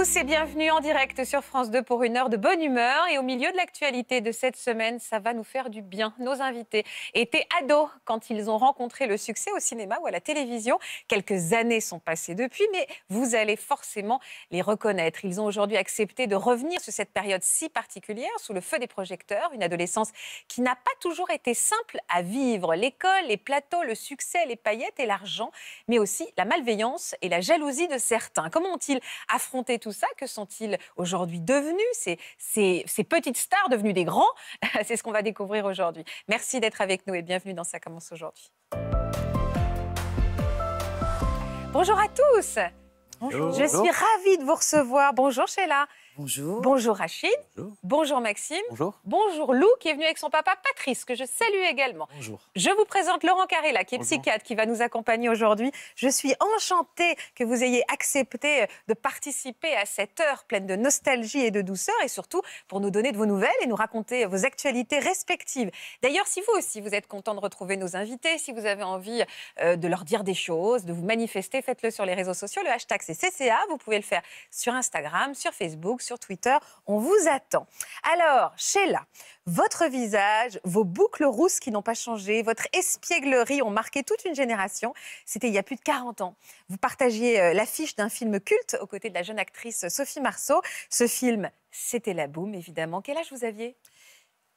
tous et bienvenue en direct sur France 2 pour une heure de bonne humeur. Et au milieu de l'actualité de cette semaine, ça va nous faire du bien. Nos invités étaient ados quand ils ont rencontré le succès au cinéma ou à la télévision. Quelques années sont passées depuis, mais vous allez forcément les reconnaître. Ils ont aujourd'hui accepté de revenir sur cette période si particulière, sous le feu des projecteurs, une adolescence qui n'a pas toujours été simple à vivre. L'école, les plateaux, le succès, les paillettes et l'argent, mais aussi la malveillance et la jalousie de certains. Comment ont-ils affronté tout tout ça. Que sont-ils aujourd'hui devenus, ces, ces, petites stars devenues des grands C'est ce qu'on va découvrir aujourd'hui. Merci d'être avec nous et bienvenue dans Ça commence aujourd'hui. Bonjour à tous. Je suis ravie de vous recevoir. Bonjour Sheila. Bonjour. Bonjour Rachid. Bonjour. Maxime. Bonjour. Bonjour Lou qui est venu avec son papa Patrice que je salue également. Bonjour. Je vous présente Laurent Carrella qui est psychiatre qui va nous accompagner aujourd'hui. Je suis enchantée que vous ayez accepté de participer à cette heure pleine de nostalgie et de douceur et surtout pour nous donner de vos nouvelles et nous raconter vos actualités respectives. D'ailleurs, si vous aussi vous êtes content de retrouver nos invités, si vous avez envie euh, de leur dire des choses, de vous manifester, faites-le sur les réseaux sociaux. Le hashtag c'est CCA. Vous pouvez le faire sur Instagram, sur Facebook sur Twitter. On vous attend. Alors, Sheila, votre visage, vos boucles rousses qui n'ont pas changé, votre espièglerie ont marqué toute une génération. C'était il y a plus de 40 ans. Vous partagiez euh, l'affiche d'un film culte aux côtés de la jeune actrice Sophie Marceau. Ce film, c'était La Boum, évidemment. Quel âge vous aviez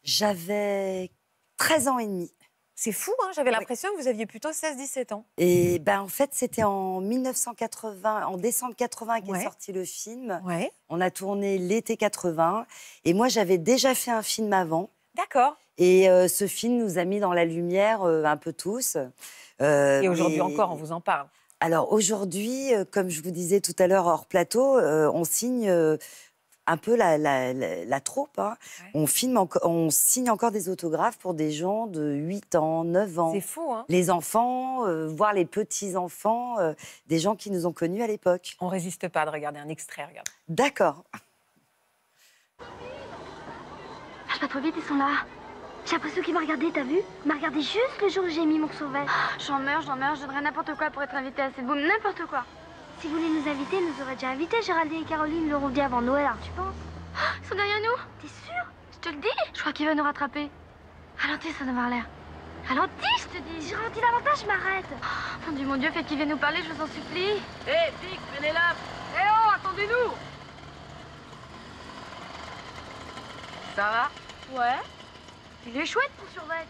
J'avais 13 ans et demi. C'est fou, hein, j'avais l'impression que vous aviez plutôt 16-17 ans. Et ben, en fait, c'était en 1980, en décembre 80 qu'est sorti le film. Ouais. On a tourné l'été 80. Et moi, j'avais déjà fait un film avant. D'accord. Et euh, ce film nous a mis dans la lumière euh, un peu tous. Euh, et aujourd'hui encore, on vous en parle. Alors aujourd'hui, comme je vous disais tout à l'heure hors plateau, on signe un peu la, troupe. Hein. On, filme on signe encore des autographes pour des gens de 8 ans, 9 ans. C'est fou, hein Les enfants, euh, voire les petits-enfants, euh, des gens qui nous ont connus à l'époque. On résiste pas de regarder un extrait, regarde. D'accord. Marche pas trop vite, ils sont là. J'ai l'impression qui m'ont regardé, t'as vu Il m'a regardé juste le jour où j'ai mis mon sauvet. Ah, j'en meurs, j'en meurs, je donnerais n'importe quoi pour être invité à cette boum, n'importe quoi. Si vous voulez nous inviter, nous aurait déjà invité. Géraldine et Caroline l'auront dit avant Noël, hein, tu penses oh, Ils sont derrière nous T'es sûr Je te le dis Je crois qu'il va nous rattraper. Ralentis, ça avoir l'air. Ralentis, je te dis je Ralentis davantage, je m'arrête oh, Mon Dieu, mon Dieu, faites qu'il vienne nous parler, je vous en supplie. Hé, hey, Dick, venez là Hé oh, attendez-nous Ça va Ouais. Il est chouette, pour survêtre.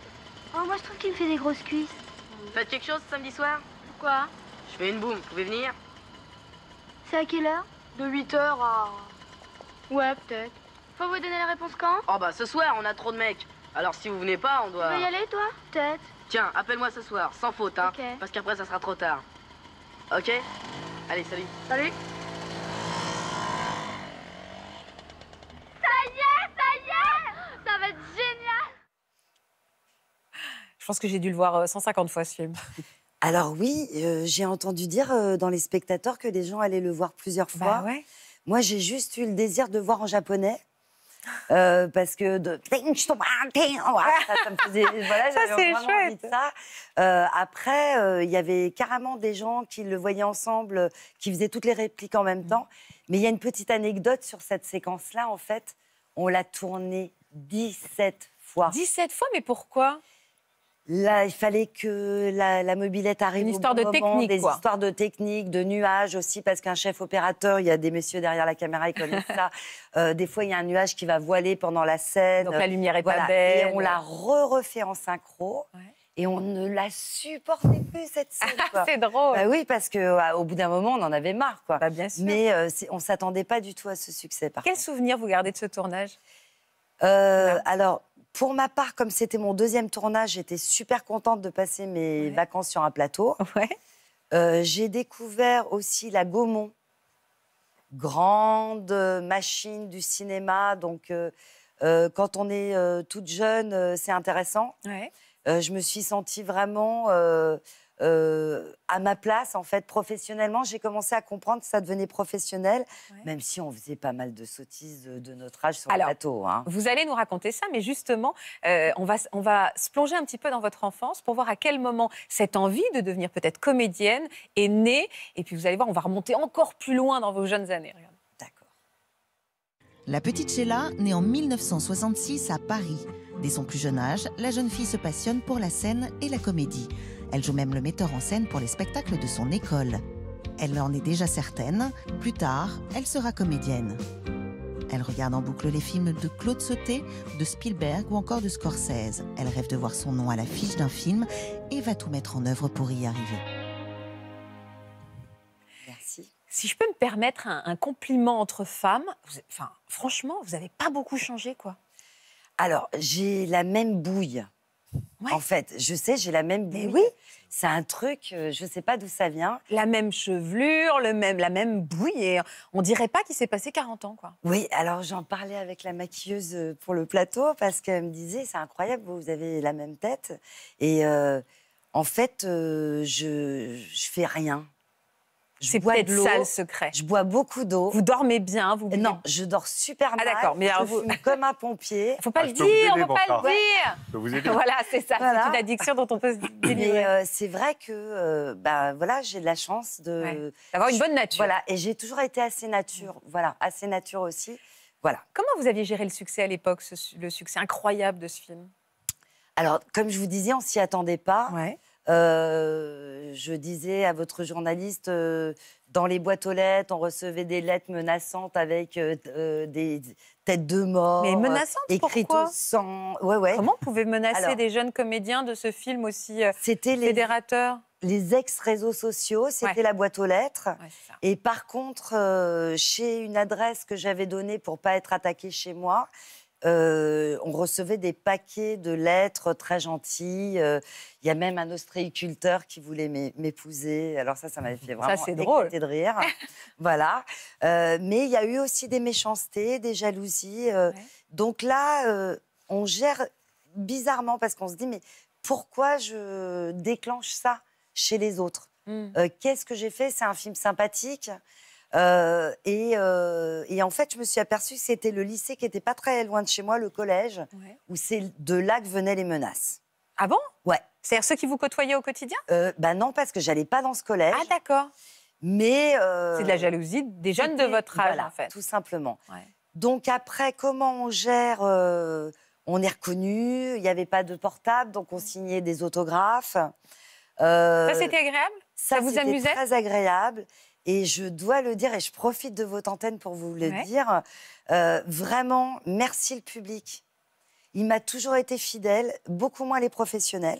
Oh, moi, je trouve qu'il me fait des grosses cuisses. Faites quelque chose samedi soir Pourquoi Je fais une boum, vous pouvez venir c'est à quelle heure De 8h à... Ouais, peut-être. Faut vous donner la réponse quand Oh bah ce soir, on a trop de mecs. Alors si vous venez pas, on doit... Tu veux y aller, toi Peut-être. Tiens, appelle-moi ce soir, sans faute, hein. Parce qu'après, ça sera trop tard. Ok Allez, salut. Salut. Ça y est, ça y est Ça va être génial Je pense que j'ai dû le voir 150 euh, fois, ce film. Alors oui, euh, j'ai entendu dire euh, dans les spectateurs que des gens allaient le voir plusieurs bah fois. Moi, j'ai juste eu le désir de voir en japonais. Euh, parce que de... ça, c'est chouette. après, il y avait carrément des gens qui le voyaient ensemble, qui faisaient toutes les répliques en même mmh. temps. Mais il y a une petite anecdote sur cette séquence-là. En fait, on l'a tournée 17 fois. 17 fois, mais pourquoi Là, il fallait que la, mobilette arrive Une histoire au bon de moment, technique, des histoires de technique, de nuages aussi, parce qu'un chef opérateur, il y a des messieurs derrière la caméra, ils connaissent ça. Euh, des fois, il y a un nuage qui va voiler pendant la scène. Donc la lumière est pas belle. Et on la re-refait en synchro. et on ne la supportait plus cette scène. c'est drôle. Bah oui, parce qu'au bout d'un moment, on en avait marre, quoi. Bah, bien sûr. Mais on euh, on s'attendait pas du tout à ce succès. Par Quel souvenir vous gardez de ce tournage euh, Alors, pour ma part, comme c'était mon deuxième tournage, j'étais super contente de passer mes vacances sur un plateau. Ouais. Euh, j'ai découvert aussi la Gaumont, grande euh, machine du cinéma. Donc, euh, quand on est toute jeune, c'est intéressant. Ouais. je me suis sentie vraiment euh, à ma place, en fait, professionnellement, j'ai commencé à comprendre que ça devenait professionnel, même si on faisait pas mal de sottises euh, de, notre âge sur le plateau. Hein. Vous allez nous raconter ça, mais justement, euh, on, va, on va se plonger un petit peu dans votre enfance pour voir à quel moment cette envie de devenir peut-être comédienne est née. Et puis vous allez voir, on va remonter encore plus loin dans vos jeunes années. La petite Sheila naît en 1966 à Paris. Dès son plus jeune âge, la jeune fille se passionne pour la scène et la comédie. Elle joue même le metteur en scène pour les spectacles de son école. Elle en est déjà certaine, plus tard, elle sera comédienne. Elle regarde en boucle les films de Claude Sauté, de Spielberg ou encore de Scorsese. Elle rêve de voir son nom à l'affiche d'un film et va tout mettre en œuvre pour y arriver. Si je peux me permettre un, compliment entre femmes, enfin, franchement, vous n'avez pas beaucoup changé, quoi. Alors, j'ai la même bouille. En fait, je sais, j'ai la même bouille. Mais oui. C'est un truc, euh, je ne sais pas d'où ça vient. La même chevelure, le même, la même bouille. Et on dirait pas qu'il s'est passé 40 ans, quoi. Oui, alors j'en parlais avec la maquilleuse euh, pour le plateau parce qu'elle me disait, c'est incroyable, vous avez la même tête. Et euh, en fait, je, je fais rien. C'est peut-être ça le secret. Je bois beaucoup d'eau. Vous dormez bien, vous Non, je dors super ah, mal. Ah d'accord, mais vous... comme un pompier. Faut pas ah, le dire, on ne peut pas le dire. vous Voilà, c'est ça, c'est une addiction dont on peut se délivrer. Mais euh, c'est vrai que euh, bah, voilà, j'ai de la chance de d'avoir une bonne nature. Voilà, et j'ai toujours été assez nature, voilà, assez nature aussi. Voilà. Comment vous aviez géré le succès à l'époque, le succès incroyable de ce film Alors, comme je vous disais, on s'y attendait pas. Ouais. Euh, je disais à votre journaliste, euh, dans les boîtes aux lettres, on recevait des lettres menaçantes avec euh, des têtes de mort. Mais menaçantes, écrites pourquoi sans... ouais, Comment on pouvait menacer des jeunes comédiens de ce film aussi C'était fédérateur les ex-réseaux sociaux, c'était la boîte aux lettres. et par contre, chez une adresse que j'avais donnée pour pas être attaquée chez moi, euh, on recevait des paquets de lettres très gentilles. Euh, il y a même un ostréiculteur qui voulait m'épouser. Alors ça, ça m'avait fait vraiment ça, drôle. de rire. voilà. Euh, mais il y a eu aussi des méchancetés, des jalousies. Donc là, on gère bizarrement parce qu'on se dit mais pourquoi je déclenche ça chez les autres mmh. Qu'est-ce que j'ai fait C'est un film sympathique. Euh, euh, et, en fait, je me suis aperçue que c'était le lycée qui n'était pas très loin de chez moi, le collège, où c'est de là que venaient les menaces. Ah bon Ouais. C'est-à-dire ceux qui vous côtoyaient au quotidien euh, bah non, parce que j'allais pas dans ce collège. Ah d'accord. Mais. Euh, c'est de la jalousie des jeunes de votre âge, en fait. Tout simplement. Donc après, comment on gère On est reconnu, il n'y avait pas de portable, donc on signait des autographes. ça, c'était agréable ça, ça, vous amusait Très agréable. Et je dois le dire, et je profite de votre antenne pour vous le dire, euh, vraiment, merci le public. Il m'a toujours été fidèle, beaucoup moins les professionnels.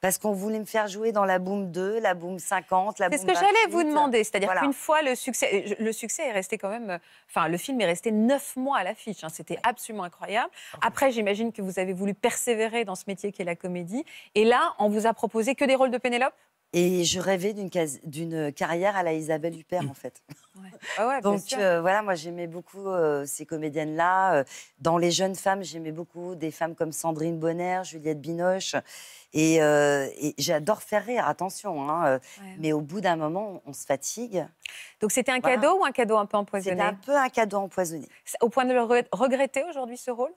Parce qu'on voulait me faire jouer dans la Boom 2, la Boom 50, la Boom. C'est ce que j'allais vous demander. C'est-à-dire qu'une fois le succès, euh, le succès est resté quand même. Euh, enfin, le film est resté neuf mois à l'affiche. Hein, c'était absolument incroyable. Après, j'imagine que vous avez voulu persévérer dans ce métier qui est la comédie. Et là, on vous a proposé que des rôles de Pénélope et je rêvais d'une carrière à la Isabelle Huppert, mmh. en fait. Ah Donc euh, voilà, moi j'aimais beaucoup euh, ces comédiennes-là. Euh, dans les jeunes femmes, j'aimais beaucoup des femmes comme Sandrine Bonner, Juliette Binoche. Et, j'adore faire rire, attention. Hein, mais au bout d'un moment, on, se fatigue. Donc c'était un cadeau ou un cadeau un peu empoisonné C'était un peu un cadeau empoisonné. Au point de le regretter aujourd'hui, ce rôle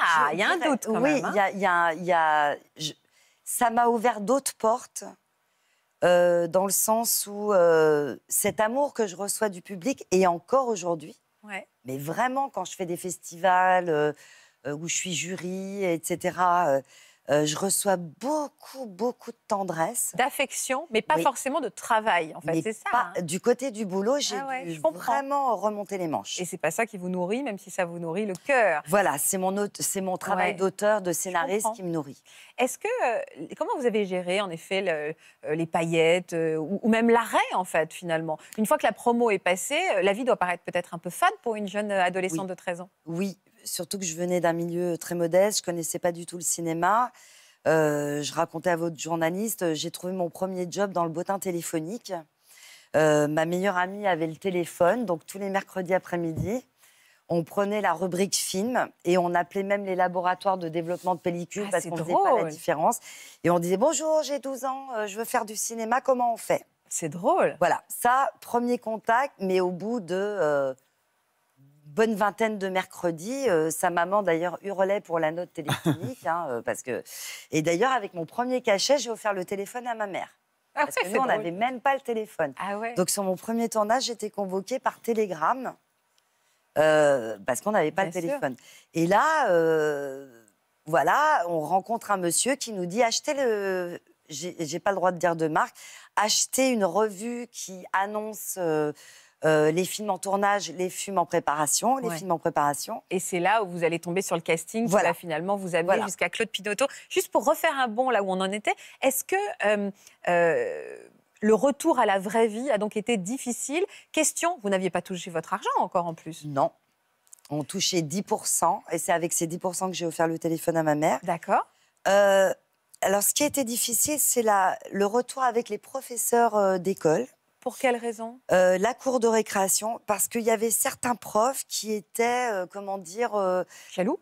Ah, il y a un doute oui, hein. il y a ça m'a ouvert d'autres portes. Euh, dans le sens où euh, cet amour que je reçois du public, et encore aujourd'hui, mais vraiment quand je fais des festivals euh, où je suis jury, etc., euh, je reçois beaucoup, beaucoup de tendresse. D'affection, mais pas forcément de travail, en fait. C'est ça. Pas, hein. Du côté du boulot, j'ai ah vraiment remonter les manches. Et c'est pas ça qui vous nourrit, même si ça vous nourrit le cœur. Voilà, c'est mon, mon travail d'auteur, de scénariste qui me nourrit. Est-ce que. Euh, comment vous avez géré, en effet, euh, les paillettes ou, même l'arrêt, en fait, finalement Une fois que la promo est passée, la vie doit paraître peut-être un peu fade pour une jeune adolescente de 13 ans. Oui, surtout que je venais d'un milieu très modeste, je connaissais pas du tout le cinéma. Euh, je racontais à votre journaliste, euh, j'ai trouvé mon premier job dans le bottin téléphonique. Euh, ma meilleure amie avait le téléphone, donc tous les mercredis après-midi, on prenait la rubrique film et on appelait même les laboratoires de développement de pellicules ah, parce qu'on ne faisait pas la différence. Et on disait bonjour, j'ai 12 ans, je veux faire du cinéma, comment on fait C'est drôle. Voilà, ça, premier contact, mais au bout de bonne vingtaine de mercredis. Euh, sa maman, d'ailleurs, hurlait pour la note téléphonique. Hein, euh, parce que... Et d'ailleurs, avec mon premier cachet, j'ai offert le téléphone à ma mère. Ah parce que nous, on n'avait même pas le téléphone. Ah Donc, sur mon premier tournage, j'étais convoquée par télégramme euh, parce qu'on n'avait pas le téléphone. Et là, voilà, on rencontre un monsieur qui nous dit achetez le. J'ai pas le droit de dire de marque. Achetez une revue qui annonce. Euh, les films en tournage, les films en préparation, les films en préparation. Et c'est là où vous allez tomber sur le casting. Voilà. finalement, vous amener jusqu'à Claude Pinoteau. Juste pour refaire un bond là où on en était, est-ce que euh, euh, le retour à la vraie vie a donc été difficile Question, vous n'aviez pas touché votre argent encore en plus Non. On touchait 10%, et c'est avec ces 10% que j'ai offert le téléphone à ma mère. D'accord. alors, ce qui a été difficile, c'est le retour avec les professeurs d'école pour quelle raison euh, La cour de récréation, parce qu'il y avait certains profs qui étaient, euh, comment dire... Euh, jaloux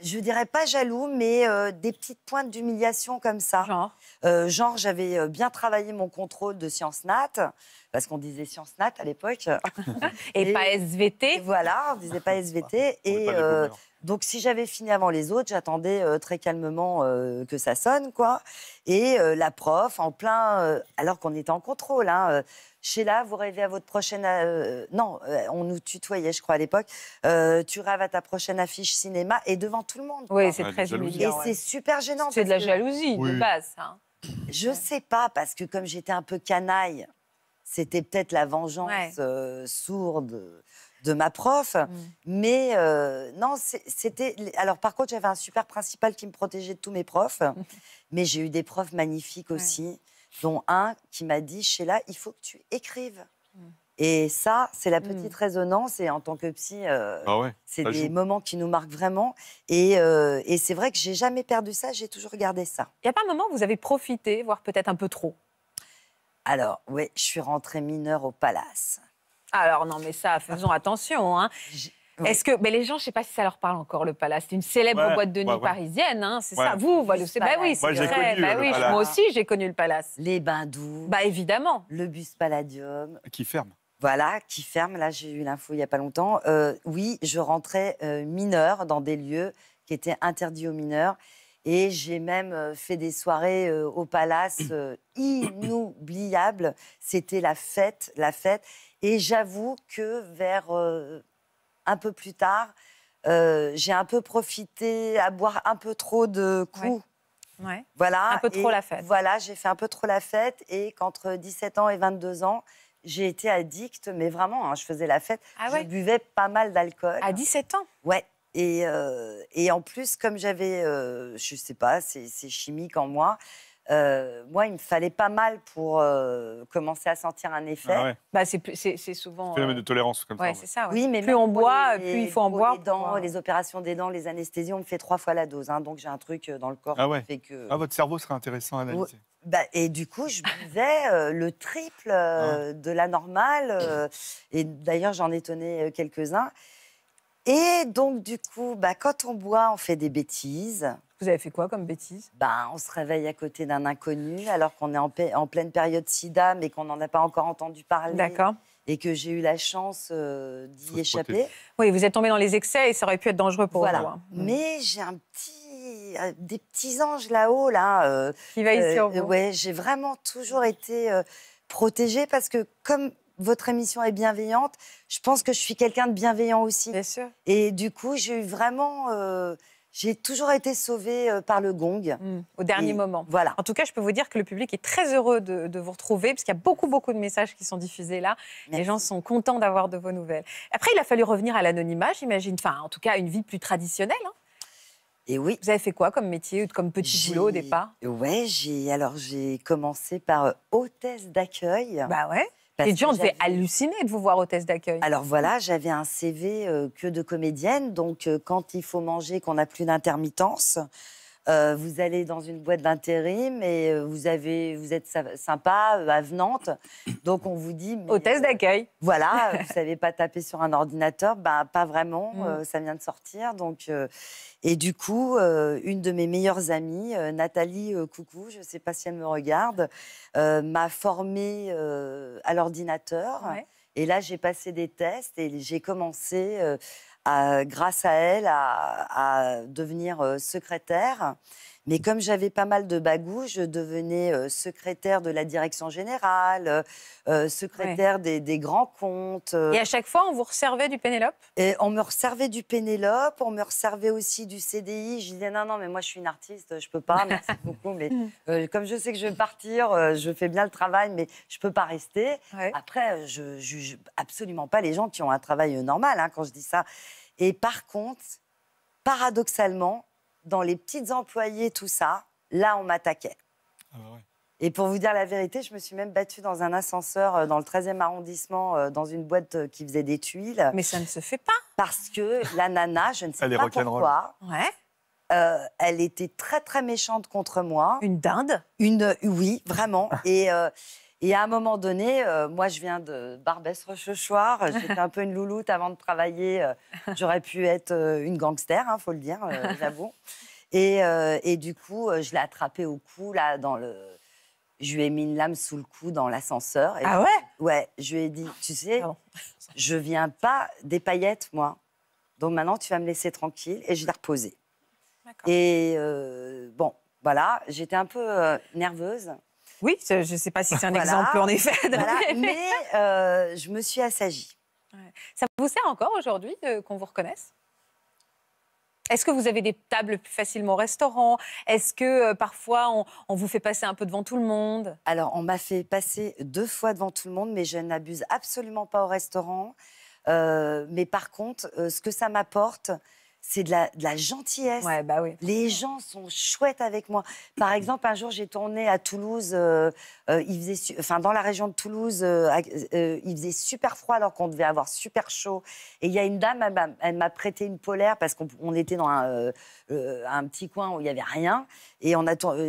je dirais pas jaloux, mais des petites pointes d'humiliation comme ça. Genre, genre j'avais bien travaillé mon contrôle de sciences nat, parce qu'on disait Science nat à l'époque. et, pas SVT. voilà, on disait pas SVT. Bah, et euh, donc si j'avais fini avant les autres, j'attendais euh, très calmement euh, que ça sonne, quoi. Et la prof, en plein, alors qu'on était en contrôle, hein, Sheila, vous rêvez à votre prochaine. non, on nous tutoyait, je crois, à l'époque. tu rêves à ta prochaine affiche cinéma et devant tout le monde. Oui, c'est très humiliant. Et c'est super gênant. C'est de la jalousie, de base. Hein. Je sais pas, parce que comme j'étais un peu canaille, c'était peut-être la vengeance sourde de ma prof. Mmh. Mais non, c'était. Alors, par contre, j'avais un super principal qui me protégeait de tous mes profs. mais j'ai eu des profs magnifiques aussi, dont un qui m'a dit Sheila, il faut que tu écrives. Mmh. Et ça, c'est la petite mmh. résonance. Et en tant que psy, ah c'est des moments qui nous marquent vraiment. Et, c'est vrai que j'ai jamais perdu ça. J'ai toujours gardé ça. Il n'y a pas un moment où vous avez profité, voire peut-être un peu trop alors, oui, je suis rentrée mineure au palace. Alors, non, mais ça, faisons attention. Hein. Est-ce que mais les gens, je ne sais pas si ça leur parle encore le Palace. C'est une célèbre boîte de nuit parisienne, hein, c'est ça. Vous, vous c'est bah oui, moi, vrai. Bah euh, moi aussi, j'ai connu le Palace. Les bains doux. Bah évidemment. Le bus Palladium. Qui ferme. Voilà, qui ferme. Là, j'ai eu l'info il n'y a pas longtemps. Euh, oui, je rentrais euh, mineure dans des lieux qui étaient interdits aux mineurs. Et j'ai même fait des soirées au Palace mmh. inoubliables. C'était la fête, la fête. Et j'avoue que vers un peu plus tard, j'ai un peu profité à boire un peu trop de coups. Ouais. Voilà. Un peu trop la fête. Voilà, j'ai fait un peu trop la fête. Et qu'entre 17 ans et 22 ans, j'ai été addict, mais vraiment, hein, je faisais la fête. Ah je buvais pas mal d'alcool. À 17 ans Ouais. Et, en plus, comme j'avais, je je sais pas, c'est chimique en moi, moi, il me fallait pas mal pour commencer à sentir un ah effet. Bah, c'est souvent. C'est euh... de tolérance comme ouais, ça. ça oui, mais plus on boit, plus il faut en boire. Les, les euh opérations des dents, les anesthésies, on me fait trois fois la dose. Hein, donc j'ai un truc dans le corps ah qui fait que. Ah, votre cerveau serait intéressant à analyser. Bah, et du coup, je buvais le triple ah de la normale. et d'ailleurs, j'en étonnais quelques-uns. Et donc, du coup, bah, quand on boit, on fait des bêtises. Vous avez fait quoi comme bêtise bah, On se réveille à côté d'un inconnu, alors qu'on est en, en, pleine période sida, mais qu'on n'en a pas encore entendu parler. D'accord. Et que j'ai eu la chance euh, d'y échapper. Oui, vous êtes tombé dans les excès et ça aurait pu être dangereux pour vous. Voilà. Hein. Mais j'ai un petit, euh, des petits anges là-haut, là. euh, Qui veillent euh, sur vous. Ouais, j'ai vraiment toujours été protégée parce que comme votre émission est bienveillante. Je pense que je suis quelqu'un de bienveillant aussi. Bien sûr. Et du coup, j'ai eu vraiment. Euh, j'ai toujours été sauvée euh, par le gong. Hmm. au dernier moment. Voilà. En tout cas, je peux vous dire que le public est très heureux de, vous retrouver, parce qu'il y a beaucoup, beaucoup de messages qui sont diffusés là. Les gens sont contents d'avoir de vos nouvelles. Après, il a fallu revenir à l'anonymat, j'imagine. Enfin, en tout cas, une vie plus traditionnelle. Hein. Et oui. Vous avez fait quoi comme métier ou comme petit boulot au départ Ouais, j'ai alors j'ai commencé par euh, hôtesse d'accueil. Bah ouais. Parce dur, on devait halluciner de vous voir hôtesse d'accueil. Alors voilà, j'avais un CV euh, que de comédienne, donc euh, quand il faut manger, qu'on n'a plus d'intermittence, euh, vous allez dans une boîte d'intérim et euh, vous, avez, vous êtes sympa, euh, avenante. Donc on vous dit... Au Hôtesse d'accueil. Voilà, vous savez pas taper sur un ordinateur, ben pas vraiment, mm. ça vient de sortir. Donc, et du coup, une de mes meilleures amies, Nathalie Coucou, je ne sais pas si elle me regarde, m'a formée à l'ordinateur. Et là, j'ai passé des tests et j'ai commencé grâce à elle, à, devenir euh, secrétaire. Mais comme j'avais pas mal de bagou, je devenais euh, secrétaire de la direction générale, euh, secrétaire des, grands comptes. Et à chaque fois, on vous resservait du Pénélope Et on me resservait du Pénélope, on me resservait aussi du CDI. Je disais non, non, mais moi je suis une artiste, je peux pas, merci beaucoup. Mais hmm. comme je sais que je vais partir, je fais bien le travail, mais je peux pas rester. Après, je juge absolument pas les gens qui ont un travail normal hein, quand je dis ça. Et par contre, paradoxalement, dans les petites employées, tout ça, là, on m'attaquait. Ah bah Et pour vous dire la vérité, je me suis même battue dans un ascenseur euh, dans le 13e arrondissement, euh, dans une boîte euh, qui faisait des tuiles. Mais ça ne se fait pas. Parce que la nana, je ne sais pas pourquoi, ouais. elle était très très méchante contre moi. Une dinde Une, oui, vraiment. Et, et à un moment donné, euh, moi, je viens de Barbès-Rochechouart. Euh, j'étais un peu une louloute avant de travailler. Euh, j'aurais pu être une gangster, il hein, faut le dire, j'avoue. Et, du coup, je l'ai attrapée au cou, là, dans le... Je lui ai mis une lame sous le cou dans l'ascenseur. Ah ouais Ouais, je lui ai dit, tu sais, je viens pas des paillettes, moi. Donc maintenant, tu vas me laisser tranquille. Et je l'ai reposée. Et bon, voilà, j'étais un peu nerveuse. Oui, je ne sais pas si c'est un exemple en effet. mais euh, je me suis assagie. Ça vous sert encore aujourd'hui euh, qu'on vous reconnaisse est-ce que vous avez des tables plus facilement au restaurant Est-ce que euh, parfois on, vous fait passer un peu devant tout le monde Alors on m'a fait passer deux fois devant tout le monde, mais je n'abuse absolument pas au restaurant. mais par contre, ce que ça m'apporte, c'est de la, gentillesse. Bah Les gens sont chouettes avec moi. Par exemple, un jour, j'ai tourné à Toulouse euh, euh, il faisait, enfin, dans la région de Toulouse, euh, euh, il faisait super froid alors qu'on devait avoir super chaud. Et il y a une dame, elle m'a prêté une polaire parce qu'on était dans un, petit coin où il n'y avait rien. Et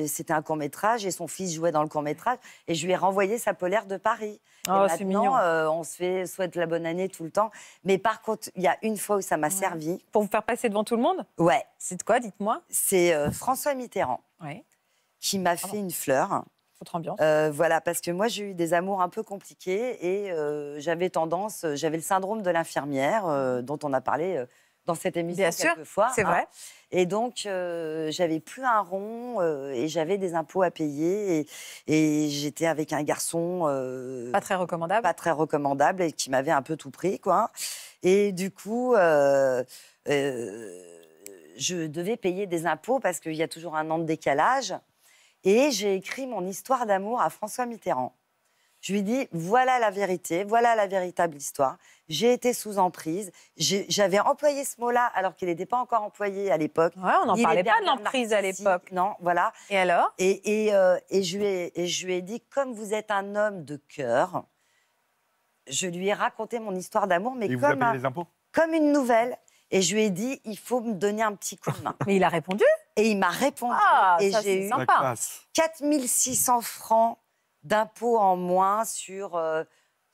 c'était un court métrage et son fils jouait dans le court métrage. Et je lui ai renvoyé sa polaire de Paris. Ah, et maintenant, on se fait, souhaite la bonne année tout le temps. Mais par contre, il y a une fois où ça m'a servi. Pour vous faire passer devant tout le monde Ouais. C'est de quoi, dites-moi C'est François Mitterrand qui m'a fait une fleur. Votre euh, Voilà, parce que moi, j'ai eu des amours un peu compliqués et euh, j'avais tendance, euh, j'avais le syndrome de l'infirmière mhm. dont on a parlé dans cette émission quelques fois. C'est hein. vrai. Et donc, j'avais plus un rond et j'avais des impôts à payer. Et, j'étais avec un garçon. pas très recommandable. Pas très recommandable et qui m'avait un peu tout pris, quoi. Et du coup. je devais payer des impôts parce qu'il y a toujours un an de décalage. Et j'ai écrit mon histoire d'amour à François Mitterrand. Je lui dis, voilà la vérité, voilà la véritable histoire. J'ai été sous emprise. J'avais employé ce mot-là alors qu'il n'était pas encore employé à l'époque. Ouais, on n'en parlait pas de l'emprise à l'époque. Non, voilà. Et alors et, et, euh, et, je lui ai, et je lui ai dit, comme vous êtes un homme de cœur, je lui ai raconté mon histoire d'amour, mais comme, un, comme une nouvelle. Et je lui ai dit, il faut me donner un petit coup de main. mais il a répondu et il m'a répondu. Ah, et j'ai eu 4600 francs d'impôts en moins sur. Ce euh,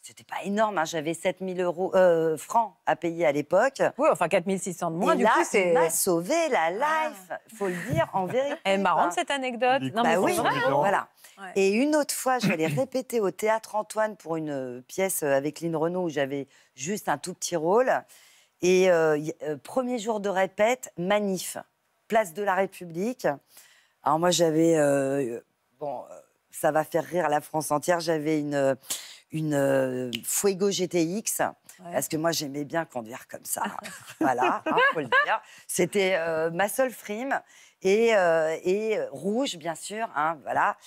c'était pas énorme, hein, j'avais 7000 euros euh, francs à payer à l'époque. Oui, enfin 4600 de moins. Et du là, coup, c'est... m'a sauvé la ah. life, il faut le dire en vérité. Elle est marrante cette anecdote. Non, mais bah oui, voilà. Et une autre fois, j'allais répéter au théâtre Antoine pour une euh, pièce avec Lynn Renaud où j'avais juste un tout petit rôle. Et premier jour de répète, manif place de la République. Alors moi, j'avais... Euh, bon, euh, ça va faire rire la France entière. J'avais une, une euh, Fuego GTX. Parce que moi, j'aimais bien conduire comme ça. Ah voilà, hein, faut le dire. C'était ma seule frime. Et, rouge, bien sûr. Hein, voilà.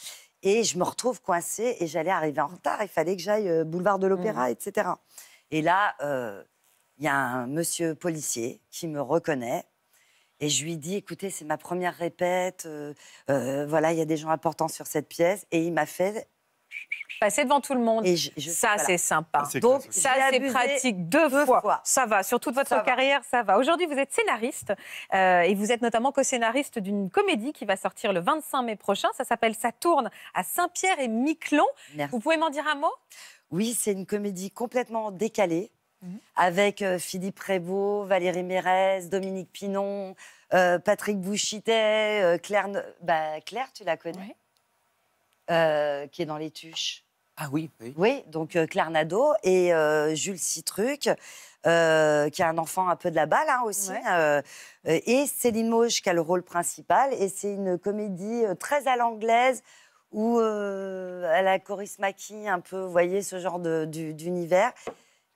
Et je me retrouve coincée et j'allais arriver en retard. Il fallait que j'aille boulevard de l'Opéra, mm. etc. Et là, il y a un monsieur policier qui me reconnaît et je lui dis, écoutez, c'est ma première répète. Euh, euh, voilà, il y a des gens importants sur cette pièce. Et il m'a fait passer devant tout le monde. ça, c'est sympa. Donc, ça, c'est pratique deux, fois. Ça va. Sur toute votre carrière, ça va. Aujourd'hui, vous êtes scénariste euh, et vous êtes notamment co-scénariste d'une comédie qui va sortir le 25 mai prochain. Ça s'appelle Ça tourne à Saint-Pierre et Miquelon. Vous pouvez m'en dire un mot Oui, c'est une comédie complètement décalée. Mhm. avec euh, Philippe Rébaud, Valérie Mérez, Dominique Pinon, euh, Patrick Bouchitet, euh, bah, Claire, tu la connais Qui est dans les tuches. Ah oui, oui. donc Claire Nadeau et Jules Citruc, qui a un enfant un peu de la balle hein, aussi. et Céline Mauge, qui a le rôle principal. Et c'est une comédie très à l'anglaise où elle a Coris un peu, vous voyez, ce genre d'univers.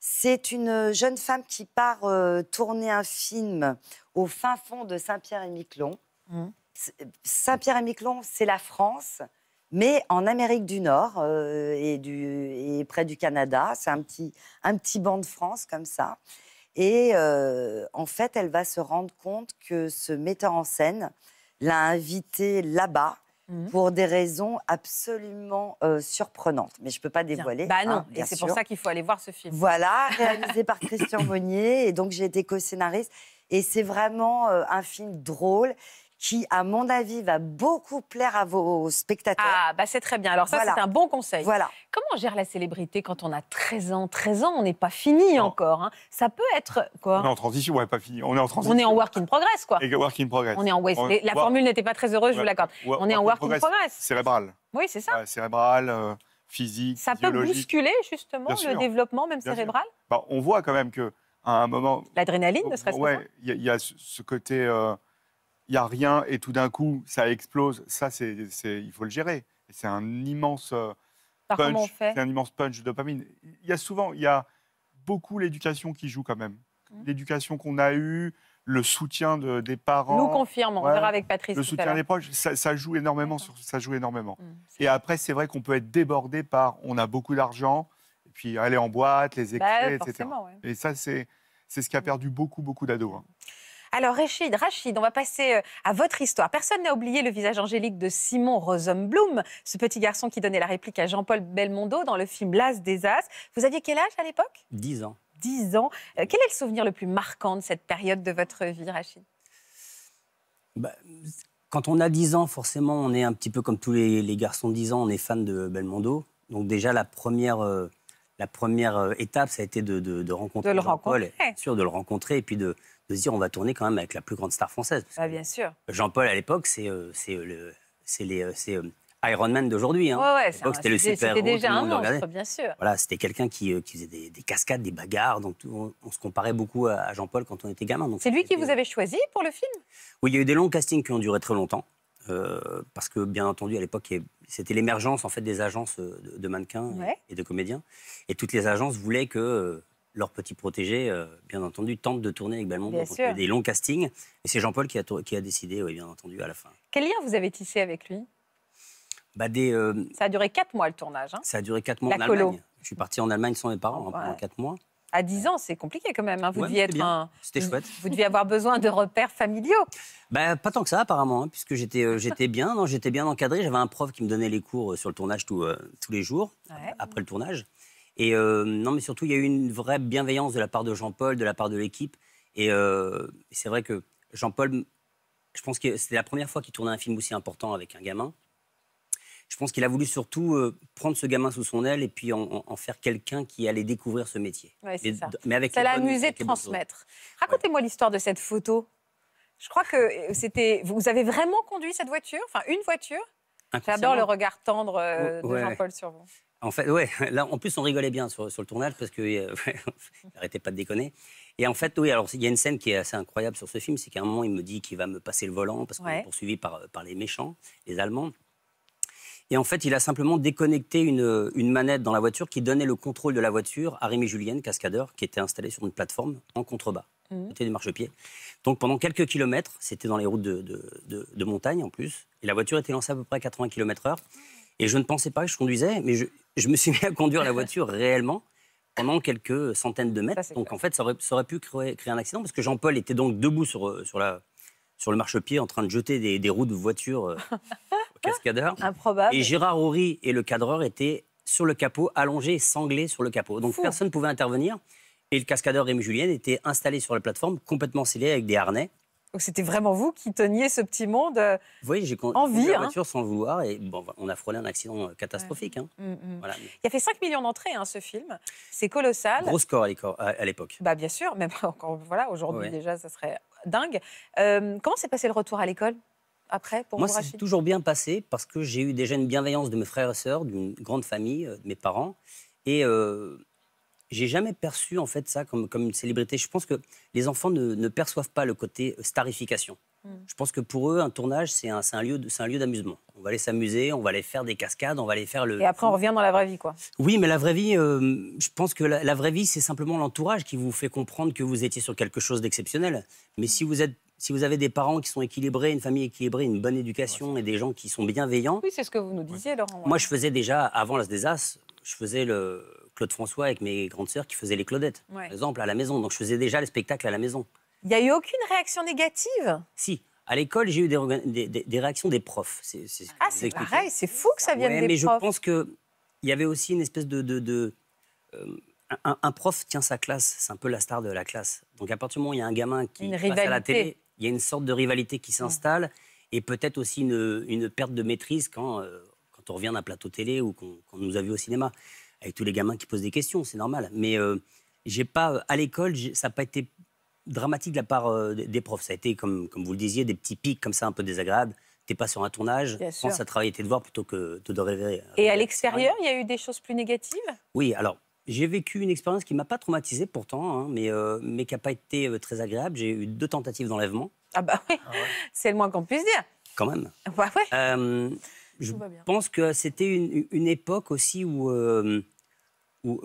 C'est une euh, jeune femme qui part euh, tourner un film au fin fond de Saint-Pierre-et-Miquelon. Mmh. Saint-Pierre-et-Miquelon, c'est la France, mais en Amérique du Nord euh, et, près du Canada. C'est un petit, banc de France comme ça. Et en fait, elle va se rendre compte que ce metteur en scène l'a invitée là-bas Mmh. pour des raisons absolument euh, surprenantes. Mais je ne peux pas dévoiler. Bah non, hein, et c'est pour ça qu'il faut aller voir ce film. Voilà, réalisé par Christian Monnier. Et donc, j'ai été co-scénariste. Et c'est vraiment euh, un film drôle qui, à mon avis, va beaucoup plaire à vos spectateurs. Ah, bah c'est très bien. Alors ça, c'est un bon conseil. Voilà. Comment gère la célébrité quand on a 13 ans 13 ans, on n'est pas fini encore. Hein. Ça peut être quoi On est en transition, on n'est pas fini. On est en transition. On est en work in progress, quoi. Et work in progress. On est en La formule n'était pas très heureuse, je vous l'accorde. On est en work in progress. Cérébral. Oui, c'est ça. cérébral. Euh, physique, ça peut bousculer justement le développement même cérébral. Bah, on voit quand même que à un moment, l'adrénaline, ne serait-ce pas Oui, Il y, a ce côté euh, il n'y a rien et tout d'un coup, ça explose, ça, c'est, il faut le gérer. C'est un immense euh, punch, c'est un immense punch de dopamine. Il y a souvent, il y a beaucoup l'éducation qui joue quand même. Mmh. L'éducation qu'on a eue, le soutien des parents. Nous confirme, on verra avec Patrice. Le soutien des proches, ça, joue énormément. Sur, ça joue énormément. Mmh, et après, c'est vrai qu'on peut être débordé par on a beaucoup d'argent, et puis aller en boîte, les bah, excès, etc. Et ça, c'est, c'est ce qui a mmh. perdu beaucoup, beaucoup d'ados. Hein. Alors Rachid, Rachid, on va passer euh, à votre histoire. Personne n'a oublié le visage angélique de Simon Rosenblum, ce petit garçon qui donnait la réplique à Jean-Paul Belmondo dans le film L'As des As. Vous aviez quel âge à l'époque 10 ans. 10 ans. Euh, quel est le souvenir le plus marquant de cette période de votre vie, Rachid bah, Quand on a 10 ans, forcément, on est un petit peu comme tous les, garçons de 10 ans, on est fan de Belmondo. Donc déjà, la première... Euh, la première étape, ça a été de, de, rencontrer de le rencontrer. Bien sûr, de le rencontrer et puis de, de se dire on va tourner quand même avec la plus grande star française. Bah, bien sûr. Jean-Paul, à l'époque, c'est euh, euh, le, les, euh, Iron Man d'aujourd'hui. Hein. c'était le déjà un monstre, bien sûr. Voilà, c'était quelqu'un qui, qui, faisait des, cascades, des bagarres. Donc on, se comparait beaucoup à, Jean-Paul quand on était gamin. C'est lui qui vous avait choisi pour le film Oui, il y a eu des longs castings qui ont duré très longtemps. parce que bien entendu à l'époque c'était l'émergence en fait des agences de, mannequins et de comédiens et toutes les agences voulaient que leur petit protégé, euh, bien entendu, tente de tourner avec Belmondo. il des longs castings. Et c'est Jean-Paul qui a, qui a décidé, bien entendu, à la fin. Quel lien vous avez tissé avec lui bah, des, euh, Ça a duré quatre mois le tournage. Hein. ça a duré quatre mois en Allemagne. Je suis parti en Allemagne sans mes parents hein, pendant quatre mois. À 10 ans, c'est compliqué quand même. Hein. Vous deviez être Vous deviez avoir besoin de repères familiaux. Bah, pas tant que ça, apparemment, puisque j'étais euh, j'étais bien, j'étais bien encadré. J'avais un prof qui me donnait les cours sur le tournage tout, tous les jours, après le tournage. Et euh, non, mais surtout, il y a eu une vraie bienveillance de la part de Jean-Paul, de la part de l'équipe. Et euh, c'est vrai que Jean-Paul, je pense que c'était la première fois qu'il tournait un film aussi important avec un gamin. Je pense qu'il a voulu surtout euh, prendre ce gamin sous son aile et puis en, faire quelqu'un qui allait découvrir ce métier. Ouais, mais, ça. avec ça l'a amusé de transmettre. Racontez-moi l'histoire de cette photo. Je crois que c'était. Vous avez vraiment conduit cette voiture, enfin une voiture. J'adore le regard tendre de Jean-Paul sur vous. En fait, ouais. Là, en plus, on rigolait bien sur, le tournage parce qu'il euh, n'arrêtait pas de déconner. Et en fait, oui. Alors, il y a une scène qui est assez incroyable sur ce film, c'est qu'à un moment, il me dit qu'il va me passer le volant parce qu'on est poursuivi euh, par, les méchants, les Allemands. Et en fait, il a simplement déconnecté euh, une, manette dans la voiture qui donnait le contrôle de la voiture à Rémi Julien, cascadeur, qui était installé sur une plateforme en contrebas, mmh. côté du marchepied. Donc pendant quelques kilomètres, c'était dans les routes de, montagne en plus, et la voiture était lancée à peu près à 80 km/h. Et je ne pensais pas que je conduisais, mais je, je me suis mis à conduire la voiture réellement pendant quelques centaines de mètres. donc en fait, ça aurait, pu créer, un accident parce que Jean-Paul était donc debout sur, euh, sur, la, sur le marchepied en train de jeter des, roues de voiture euh, au cascadeur. Improbable. Et Gérard Horry et le cadreur étaient sur le capot, allongés, sanglés sur le capot. Donc personne ne pouvait intervenir. Et le cascadeur Rémi Julien était installé sur la plateforme, complètement scellé avec des harnais. Donc c'était vraiment vous qui teniez ce petit monde euh, Vous oui, j'ai en vie. Hein. voiture sans le vouloir et bon, bah, on a frôlé un accident euh, catastrophique. Hein. Mm, mm. Il a fait 5 millions d'entrées hein, ce film. C'est colossal. Gros score à l'époque. Bah bien sûr, même encore voilà aujourd'hui déjà ça serait dingue. Euh, comment s'est passé le retour à l'école après pour Moi, c'est toujours bien passé parce que j'ai eu déjà une bienveillance de mes frères et sœurs, d'une grande famille, euh, de mes parents. Et euh, j'ai jamais perçu en fait ça comme, comme une célébrité. Je pense que les enfants ne, perçoivent pas le côté euh, starification. Mm. Je pense que pour eux, un tournage, c'est un, lieu, un lieu d'amusement. On va aller s'amuser, on va aller faire des cascades, on va aller faire le. Et après, on revient dans la vraie vie, quoi. Oui, mais la vraie vie, euh, je pense que la vraie vie, c'est simplement l'entourage qui vous fait comprendre que vous étiez sur quelque chose d'exceptionnel. Mais si vous êtes si vous avez des parents qui sont équilibrés, une famille équilibrée, une bonne éducation et des gens qui sont bienveillants. Oui, c'est ce que vous nous disiez, Laurent. Moi, je faisais déjà, avant l'As des As, je faisais le Claude François avec mes grandes sœurs qui faisaient les Claudettes, par exemple, à la maison. Donc, je faisais déjà les spectacles à la maison. Il n'y a eu aucune réaction négative Si. À l'école, j'ai eu des, des, réactions des profs. ah, c'est pareil, c'est fou que ça vienne des mais profs. Mais je pense qu'il y avait aussi une espèce de. de, euh, un, prof tient sa classe, c'est un peu la star de la classe. Donc à partir du moment où il y a un gamin qui passe à la télé, il y a une sorte de rivalité qui s'installe et peut-être aussi une, perte de maîtrise quand, euh, quand on revient d'un plateau télé ou qu'on nous a vu au cinéma, avec tous les gamins qui posent des questions, c'est normal. Mais euh, j'ai pas, euh, à l'école, ça n'a pas été dramatique de la part des profs. Ça a été, comme, comme vous le disiez, des petits pics comme ça un peu désagréables. T'es pas sur un tournage, Ça pense à travailler tes devoirs plutôt que de rêver. Et à l'extérieur, il y a eu des choses plus négatives Oui, alors j'ai vécu une expérience qui m'a pas traumatisée pourtant, hein, mais, euh, mais qui n'a pas été euh, très agréable. J'ai eu deux tentatives d'enlèvement. Ah bah oui, ah c'est le moins qu'on puisse dire. Quand même. Bah euh, je pense que c'était une, époque aussi où, où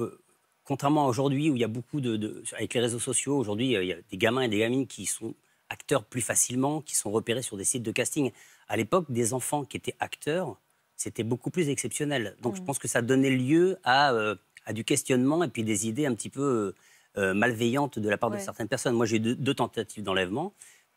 contrairement à aujourd'hui, où il y a beaucoup de, Avec les réseaux sociaux, aujourd'hui, il y a des gamins et des gamines qui sont acteurs plus facilement, qui sont repérés sur des sites de casting. À l'époque, des enfants qui étaient acteurs, c'était beaucoup plus exceptionnel. Donc je mm. pense que ça donnait lieu à à du questionnement et puis des idées un petit peu euh, euh, malveillantes de la part de certaines personnes. Moi, j'ai eu deux, tentatives d'enlèvement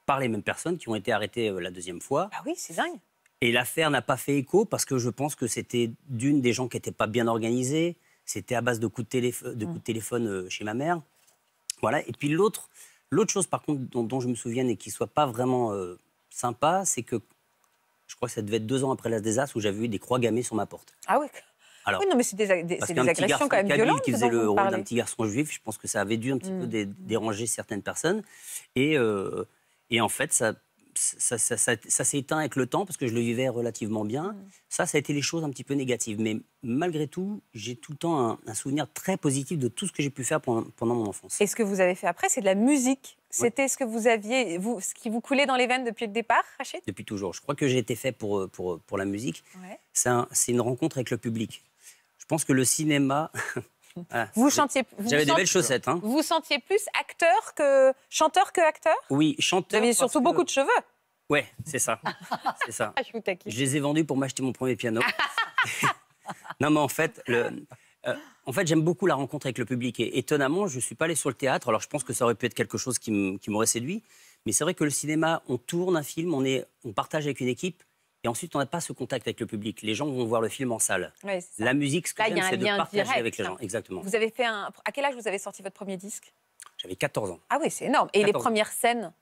par les mêmes personnes qui ont été arrêtées euh, la deuxième fois. Ah oui, c'est dingue. Et l'affaire n'a pas fait écho parce que je pense que c'était d'une des gens qui n'étaient pas bien organisés. C'était à base de coups de, de, de mmh. téléphone chez ma mère. Voilà. Et puis l'autre, l'autre chose par contre dont, je me souviens et qui soit pas vraiment sympa, c'est que je crois que ça devait être deux ans après l'As des où j'avais eu des croix gammées sur ma porte. Ah oui. Alors, oui, non, mais c'est des, agressions quand même violentes. qui faisait le rôle d'un petit garçon juif, je pense que ça avait dû un petit peu hmm. déranger certaines personnes. Et, euh, et en fait, ça, ça, ça, s'est éteint avec le temps parce que je le vivais relativement bien. Hmm. Ça, ça a été les choses un petit peu négatives. Mais malgré tout, j'ai tout le temps un, souvenir très positif de tout ce que j'ai pu faire pendant, mon enfance. Et ce que vous avez fait après, c'est de la musique. C'était ce que vous aviez, vous, ce qui vous coulait dans les veines depuis le départ, Rachid Depuis toujours. Je crois que j'ai été fait pour, pour, pour la musique. Ouais. C'est une rencontre avec le public. Je pense que le cinéma. vous chantiez. J'avais des belles chaussettes. Hein. Vous sentiez plus acteur que chanteur que acteur Oui, chanteur. Vous aviez surtout beaucoup de cheveux. Ouais, c'est ça. c'est ça. Ah, je, les ai vendus pour m'acheter mon premier piano. non, mais en fait, le, euh, en fait, j'aime beaucoup la rencontre avec le public. Et étonnamment, je ne suis pas allé sur le théâtre. Alors, je pense que ça aurait pu être quelque chose qui m'aurait séduit. Mais c'est vrai que le cinéma, on tourne un film, on, est, on partage avec une équipe. Et ensuite, on n'a pas ce contact avec le public. Les gens vont voir le film en salle. la musique, ce que j'aime, c'est de partager avec les gens. Exactement. Vous avez fait un... À quel âge vous avez sorti votre premier disque J'avais 14 ans. Ah oui, c'est énorme. Et les premières scènes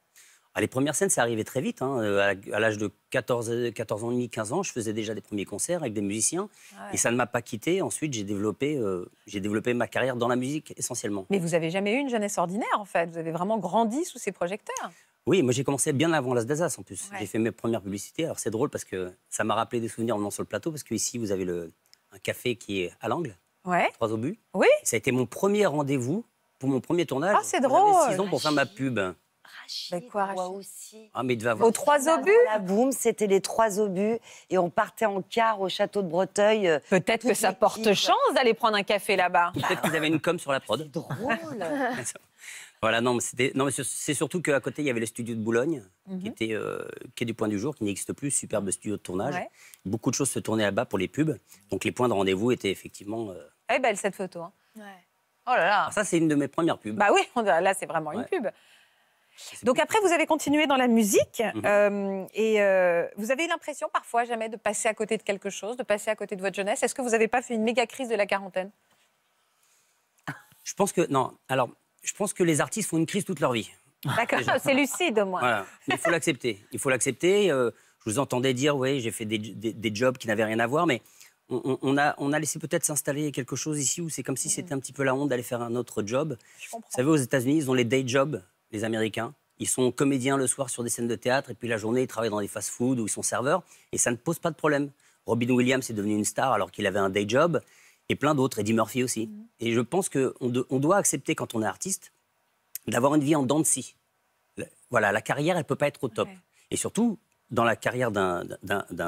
ah, les premières scènes, c'est arrivé très vite. Hein. Euh, à l'âge de 14, 14 ans et demi, 15 ans, je faisais déjà des premiers concerts avec des musiciens. Ah et ça ne m'a pas quitté. Ensuite, j'ai développé, euh, j'ai développé ma carrière dans la musique essentiellement. Mais vous n'avez jamais eu une jeunesse ordinaire, en fait. Vous avez vraiment grandi sous ces projecteurs. Oui, moi j'ai commencé bien avant l'As en plus. J'ai fait mes premières publicités. Alors c'est drôle parce que ça m'a rappelé des souvenirs en venant sur le plateau parce qu'ici vous avez le, un café qui est à l'angle. Ouais. Trois obus. Oui. Ça a été mon premier rendez-vous pour mon premier tournage. Ah, c'est drôle. J'avais six ans pour faire ma pub. Rachid, mais ben aussi. Ah, mais Aux trois obus La boum, c'était les trois obus. Et on partait en car au château de Breteuil. Euh, Peut-être que ça porte chance d'aller prendre un café là-bas. Peut-être qu'ils avaient une com sur la prod. drôle. Voilà, non, mais non, c'est surtout qu'à côté, il y avait le studio de Boulogne, qui mhm. était euh, qui est du point du jour, qui n'existe plus, superbe studio de tournage. Beaucoup de choses se tournaient là-bas pour les pubs, donc les points de rendez-vous étaient effectivement. Euh, Elle est belle cette photo. Hein. Oh là là. ça, c'est une de mes premières pubs. Bah oui, là, c'est vraiment une pub. Donc après, vous avez continué dans la musique mhm. euh, et vous avez l'impression parfois jamais de passer à côté de quelque chose, de passer à côté de votre jeunesse. Est-ce que vous n'avez pas fait une méga crise de la quarantaine Je pense que non. Alors je pense que les artistes font une crise toute leur vie. D'accord, c'est lucide moi moins. Il faut l'accepter. Il faut l'accepter. Euh, je vous entendais dire, oui, j'ai fait des, jobs qui n'avaient rien à voir, mais on, a, on a, laissé peut-être s'installer quelque chose ici où c'est comme si c'était mm. un petit peu la honte d'aller faire un autre job. vous savez, aux États-Unis, ils ont les day jobs, les Américains. Ils sont comédiens le soir sur des scènes de théâtre, et puis la journée, ils travaillent dans des fast-food où ils sont serveurs, et ça ne pose pas de problème. Robin Williams est devenu une star alors qu'il avait un day job et plein d'autres, Eddie Murphy aussi. Mm. Et je pense qu'on on doit accepter, quand on est artiste, d'avoir une vie en dents de scie. Voilà, la carrière, elle ne peut pas être au top. Et surtout, dans la carrière d'un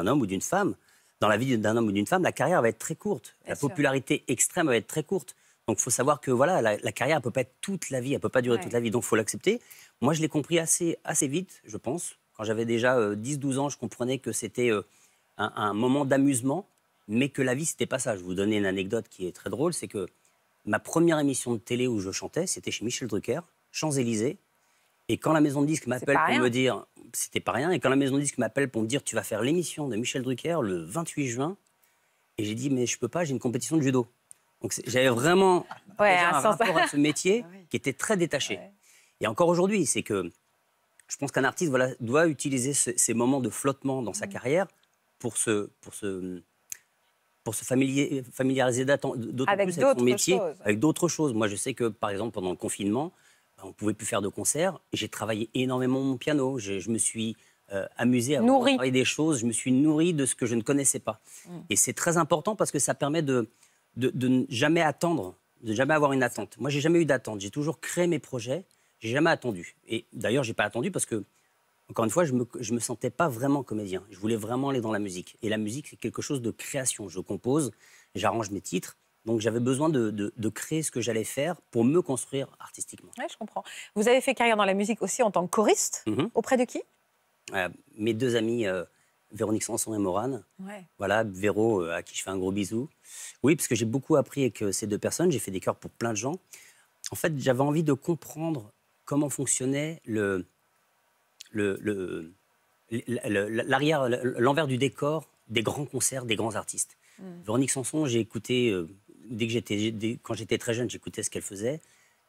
homme ou d'une femme, dans la vie d'un homme ou d'une femme, la carrière va être très courte. la popularité extrême va être très courte. Donc, il faut savoir que voilà, la, la carrière ne peut pas être toute la vie, elle ne peut pas durer toute la vie, donc il faut l'accepter. Moi, je l'ai compris assez, assez vite, je pense. Quand j'avais déjà 10-12 euh, ans, je comprenais que c'était euh, un, un, moment d'amusement mais que la vie, c'était pas ça. Je vais vous donner une anecdote qui est très drôle, c'est que ma première émission de télé où je chantais, c'était chez Michel Drucker, Champs-Élysées. Et quand la maison de disque m'appelle pour me dire, c'était pas rien, et quand la maison de disque m'appelle pour me dire, tu vas faire l'émission de Michel Drucker le 28 juin, et j'ai dit, mais je peux pas, j'ai une compétition de judo. Donc j'avais vraiment un, rapport à ce métier ah qui était très détaché. Et encore aujourd'hui, c'est que je pense qu'un artiste voilà, doit utiliser ces moments de flottement dans sa mm. carrière pour se, pour se pour se familiariser d'autant plus avec métier, avec d'autres choses. Moi, je sais que, par exemple, pendant le confinement, bah, on ne pouvait plus faire de concerts. J'ai travaillé énormément mon piano. Je, me suis euh, amusé à travailler des choses. Je me suis nourri de ce que je ne connaissais pas. Mmh. Et c'est très important parce que ça permet de, de, de, ne jamais attendre, de jamais avoir une attente. Moi, j'ai jamais eu d'attente. J'ai toujours créé mes projets. J'ai jamais attendu. Et d'ailleurs, j'ai pas attendu parce que encore une fois, je ne me, sentais pas vraiment comédien. Je voulais vraiment aller dans la musique. Et la musique, c'est quelque chose de création. Je compose, j'arrange mes titres. Donc j'avais besoin de, créer ce que j'allais faire pour me construire artistiquement. Oui, je comprends. Vous avez fait carrière dans la musique aussi en tant que choriste. Mhm. Auprès de qui euh, Mes deux amis, euh, Véronique Sanson et Morane. Voilà, Véro, euh, à qui je fais un gros bisou. Oui, parce que j'ai beaucoup appris avec ces deux personnes. J'ai fait des chœurs pour plein de gens. En fait, j'avais envie de comprendre comment fonctionnait le, le, l'envers du décor des grands concerts, des grands artistes. Mm. Véronique Sanson, j'ai écouté, euh, dès que j'étais, quand j'étais très jeune, j'écoutais ce qu'elle faisait.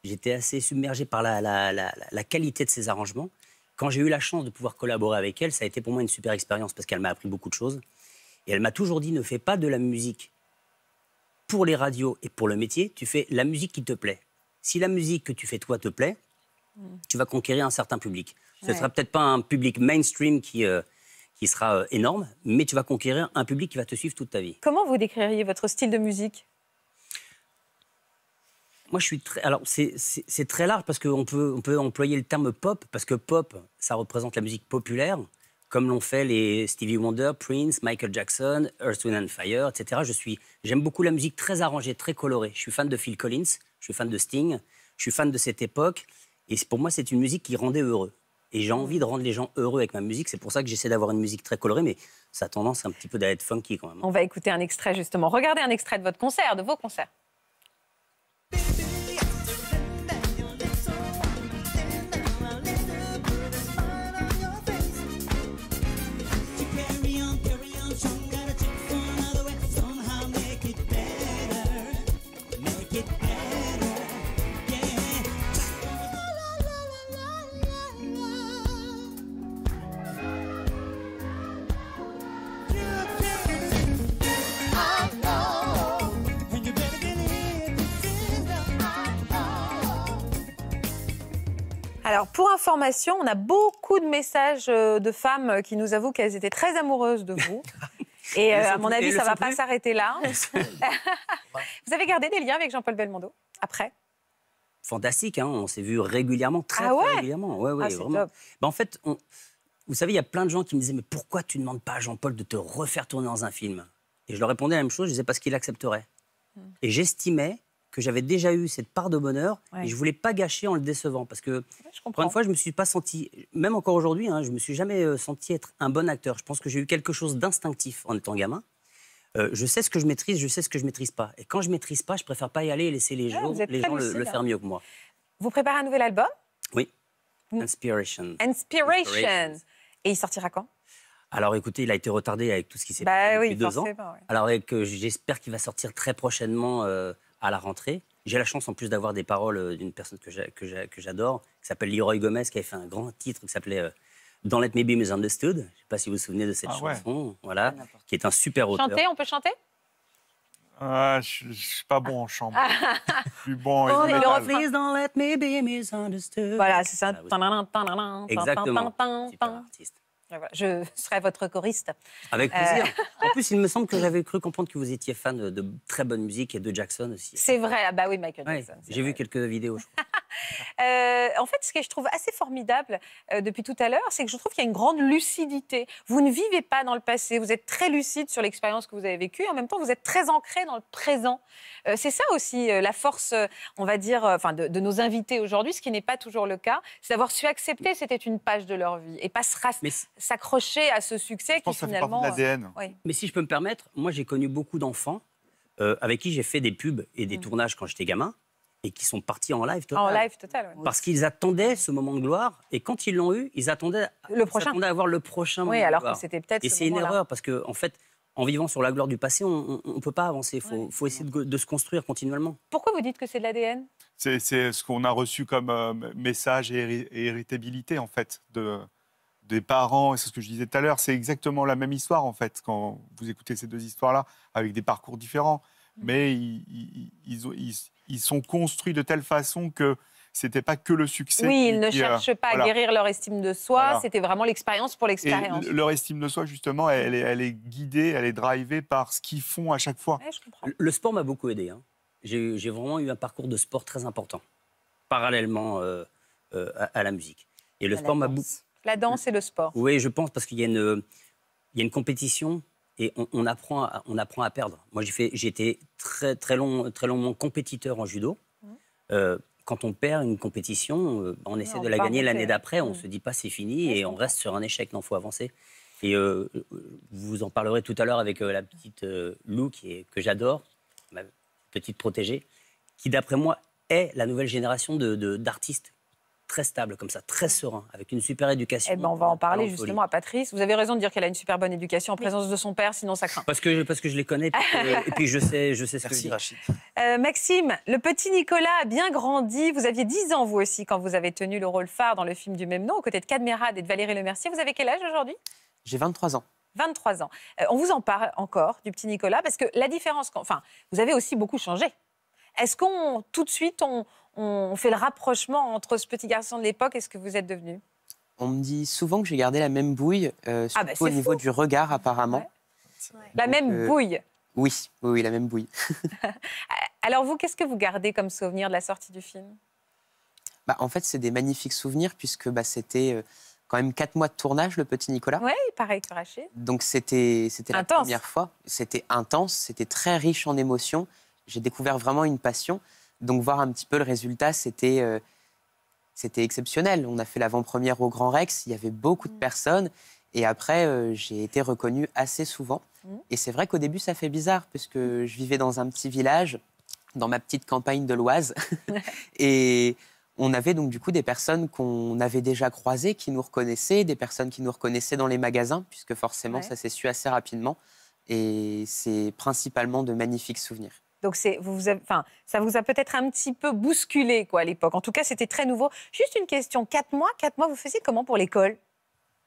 J'étais assez submergé par la, la, la, qualité de ses arrangements. Quand j'ai eu la chance de pouvoir collaborer avec elle, ça a été pour moi une super expérience parce qu'elle m'a appris beaucoup de choses. Et elle m'a toujours dit, ne fais pas de la musique pour les radios et pour le métier, tu fais la musique qui te plaît. Si la musique que tu fais toi te plaît, tu vas conquérir un certain public. Ce ne sera peut-être pas un public mainstream qui, euh, qui sera euh, énorme, mais tu vas conquérir un public qui va te suivre toute ta vie. Comment vous décririez votre style de musique moi, je suis Alors, c'est très large parce qu'on peut, on peut employer le terme pop, parce que pop, ça représente la musique populaire, comme l'ont fait les Stevie Wonder, Prince, Michael Jackson, Earth, Wind and Fire, etc. Je J'aime beaucoup la musique très arrangée, très colorée. Je suis fan de Phil Collins, je suis fan de Sting, je suis fan de cette époque. Et pour moi, c'est une musique qui rendait heureux. Et j'ai envie de rendre les gens heureux avec ma musique. C'est pour ça que j'essaie d'avoir une musique très colorée, mais ça a tendance un petit peu d'être funky quand même. On va écouter un extrait justement. Regardez un extrait de votre concert, de vos concerts. Alors, pour information, on a beaucoup de messages euh, de femmes euh, qui nous avouent qu'elles étaient très amoureuses de vous. Et euh, à mon avis, ça ne va pas s'arrêter là. vous avez gardé des liens avec Jean-Paul Belmondo après Fantastique, hein, on s'est vu régulièrement, très, ah régulièrement. Ouais, ouais, ah, vraiment. Ben, en fait, vous savez, il y a plein de gens qui me disaient Mais pourquoi tu ne demandes pas à Jean-Paul de te refaire tourner dans un film Et je leur répondais la même chose je disais Parce qu'il accepterait. Hmm. Et j'estimais que j'avais déjà eu cette part de bonheur et je voulais pas gâcher en le décevant parce que encore une fois je me suis pas senti même encore aujourd'hui hein, je me suis jamais euh, senti être un bon acteur je pense que j'ai eu quelque chose d'instinctif en étant gamin euh, je sais ce que je maîtrise je sais ce que je maîtrise pas et quand je maîtrise pas je préfère pas y aller et laisser les, ah, gens, les le, faire hein. mieux que moi vous préparez un nouvel album oui Inspiration. Inspiration. Et il sortira quand alors écoutez, il a été retardé avec tout ce qui s'est bah passé depuis deux ans. Alors j'espère qu'il va sortir très prochainement euh, à la rentrée. J'ai la chance en plus d'avoir des paroles euh, d'une personne que j'adore, qui s'appelle Leroy Gomez, qui avait fait un grand titre qui s'appelait euh, Don't Let Me Be Misunderstood. Je ne sais pas si vous vous souvenez de cette ah chanson, voilà, qui est un super auteur. on peut chanter ah, je, ne suis pas bon en chant. Ah. je suis bon en oh, Please don't let me be misunderstood. Voilà, c'est ça. Exactement. Super artiste. Ah, je serai votre choriste. Avec euh, plaisir. En plus, il me semble que j'avais cru comprendre que vous étiez fan de, très bonne musique et de Jackson aussi. C'est vrai, ah, bah oui, Michael Jackson. J'ai vu quelques vidéos, euh, en fait, ce que je trouve assez formidable euh, depuis tout à l'heure, c'est que je trouve qu'il y a une grande lucidité. Vous ne vivez pas dans le passé, vous êtes très lucide sur l'expérience que vous avez vécue, en même temps, vous êtes très ancré dans le présent. c'est ça aussi la force, on va dire, enfin, de, nos invités aujourd'hui, ce qui n'est pas toujours le cas, c'est d'avoir su accepter que c'était une page de leur vie et pas se, s'accrocher à ce succès qui finalement. Fait de euh, l'ADN. Mais si je peux me permettre, moi j'ai connu beaucoup d'enfants euh, avec qui j'ai fait des pubs et des mm. tournages quand j'étais gamin et qui sont partis en live total. En live total, oui. Parce qu'ils attendaient ce moment de gloire, et quand ils l'ont eu, ils attendaient, le prochain. Ils attendaient à avoir le prochain moment. Oui, alors que c'était peut-être. Et c'est une erreur, parce qu'en en fait, en vivant sur la gloire du passé, on ne peut pas avancer. Il faut, faut essayer de, se construire continuellement. Pourquoi vous dites que c'est de l'ADN C'est ce qu'on a reçu comme euh, message et, héritabilité, en fait, de, des parents, et c'est ce que je disais tout à l'heure, c'est exactement la même histoire en fait, quand vous écoutez ces deux histoires-là, avec des parcours différents. Mm. Mais ils, sont construits de telle façon que c'était pas que le succès. Oui, ils ne euh, cherchent pas à guérir leur estime de soi, c'était vraiment l'expérience pour l'expérience. leur estime de soi, justement, elle est, elle est guidée, elle est drivée par ce qu'ils font à chaque fois. Le sport m'a beaucoup aidé. Hein. J'ai, vraiment eu un parcours de sport très important, parallèlement euh, euh, à, la musique. Et le sport m'a beaucoup. La danse et le sport. Oui, je pense parce qu'il y, y, a une compétition et on, apprend, à, on apprend à perdre. Moi, j'ai été très, très, long, très longuement compétiteur en judo. Euh, quand on perd une compétition, euh, on essaie de la gagner l'année d'après, on ne mm. se dit pas c'est fini et on reste sur un échec. Non, faut avancer. Et euh, vous en parlerez tout à l'heure avec la petite Lou est, que j'adore, ma petite protégée, qui d'après moi est la nouvelle génération d'artistes de, très stable comme ça, très mm. serein, avec une super éducation. Eh ben, on va en parler justement à Patrice. Vous avez raison de dire qu'elle a une super bonne éducation en présence de son père, sinon ça craint. Parce que, parce que je les connais et puis, je sais, je sais ce Merci, que Rachid. Euh, Maxime, le petit Nicolas a bien grandi. Vous aviez 10 ans, vous aussi, quand vous avez tenu le rôle phare dans le film du même nom, aux côtés de Cadmerade et de Valérie Lemercier. Vous avez quel âge aujourd'hui J'ai 23 ans. 23 ans. Euh, on vous en parle encore du petit Nicolas parce que la différence, enfin, vous avez aussi beaucoup changé. Est-ce qu'on tout de suite on, on fait le rapprochement entre ce petit garçon de l'époque et ce que vous êtes devenu On me dit souvent que j'ai gardé la même bouille, euh, ah, bah, au niveau du regard apparemment. La même euh, bouille oui, oui, la même bouille. Alors vous, qu'est-ce que vous gardez comme souvenir de la sortie du film bah, En fait, c'est des magnifiques souvenirs puisque bah, c'était euh, quand même quatre mois de tournage, le petit Nicolas. Oui, pareil que Rachid. Donc c'était la première fois. C'était intense, c'était très riche en émotions. J'ai découvert vraiment une passion. Donc voir un petit peu le résultat, euh, c'était exceptionnel. On a fait l'avant-première au Grand Rex, il y avait beaucoup de mm. personnes. Et après, euh, j'ai été reconnue assez souvent. Mm. Et c'est vrai qu'au début, ça fait bizarre, puisque mm. je vivais dans un petit village, dans ma petite campagne de l'Oise. et on avait donc du coup des personnes qu'on avait déjà croisées, qui nous reconnaissaient, des personnes qui nous reconnaissaient dans les magasins, puisque forcément, ça s'est su assez rapidement. Et c'est principalement de magnifiques souvenirs. Donc c'est, vous, enfin, ça vous a peut-être un petit peu bousculé quoi à l'époque. En tout cas, c'était très nouveau. Juste une question. Quatre mois, quatre mois, vous faisiez comment pour l'école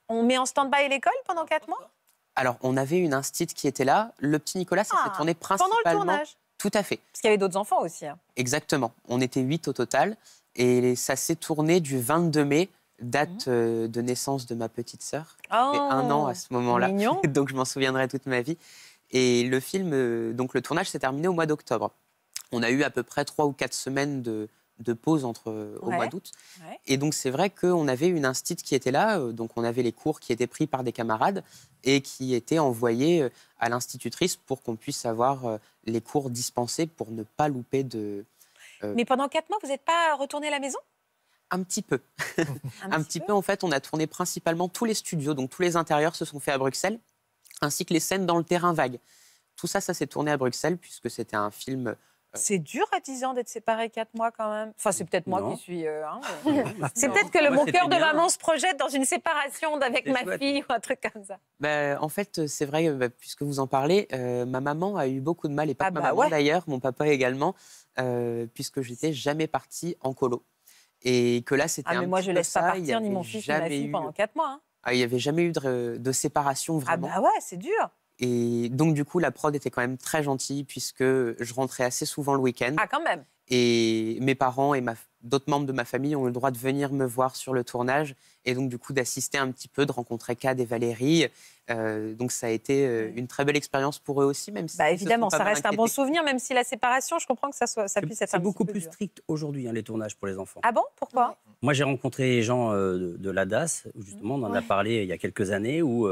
On met en stand-by l'école pendant quatre mois Alors, on avait une instite qui était là. Le petit Nicolas s'est ah, tourné principalement. Pendant le tournage. Tout à fait. Parce qu'il y avait d'autres enfants aussi. Hein. Exactement. On était huit au total. Et ça s'est tourné du 22 mai date mmh. euh, de naissance de ma petite sœur. Oh, un an à ce moment-là. Donc je m'en souviendrai toute ma vie. Et le film, euh, donc le tournage s'est terminé au mois d'octobre. On a eu à peu près trois ou quatre semaines de, pause entre au mois d'août. Et donc c'est vrai qu'on avait une instit qui était là, euh, donc on avait les cours qui étaient pris par des camarades et qui étaient envoyés euh, à l'institutrice pour qu'on puisse avoir les cours dispensés pour ne pas louper de. Mais pendant quatre mois, vous n'êtes pas retourné à la maison un petit peu. un, petit, peu. en fait, on a tourné principalement tous les studios, donc tous les intérieurs se sont faits à Bruxelles ainsi que les scènes dans le terrain vague. Tout ça, ça s'est tourné à Bruxelles, puisque c'était un film euh, c'est dur à 10 ans d'être séparé 4 mois quand même. Enfin, c'est peut-être moi qui suis. Euh, hein, c'est peut-être que le, mon cœur de maman se projette dans une séparation avec ma fille ou un truc comme ça. Bah, en fait, c'est vrai, bah, puisque vous en parlez, euh, ma maman a eu beaucoup de mal, et pas ah ma bah maman d'ailleurs, mon papa également, puisque puisque j'étais jamais partie en colo. Et que là, c'était. Ah, mais moi, je je laisse pas partir ni mon fils ni ma fille pendant 4 mois. Hein. Ah, il n'y avait jamais eu de, séparation ah vraiment. Ah bah ouais, c'est dur. Et donc, du coup, la prod était quand même très gentille puisque je rentrais assez souvent le week-end. Ah, quand même. Et mes parents et ma, d'autres membres de ma famille ont le droit de venir me voir sur le tournage et donc du coup d'assister un petit peu, de rencontrer Cad et Valérie. Euh, donc ça a été euh, une très belle expérience pour eux aussi, même si bah, évidemment ça reste un bon souvenir, même si la séparation, je comprends que ça soit ça puisse être. C'est beaucoup plus strict aujourd'hui hein, les tournages pour les enfants. Ah bon Pourquoi Moi j'ai rencontré les gens euh, de, l'ADAS, la justement, on en a parlé il y a quelques années où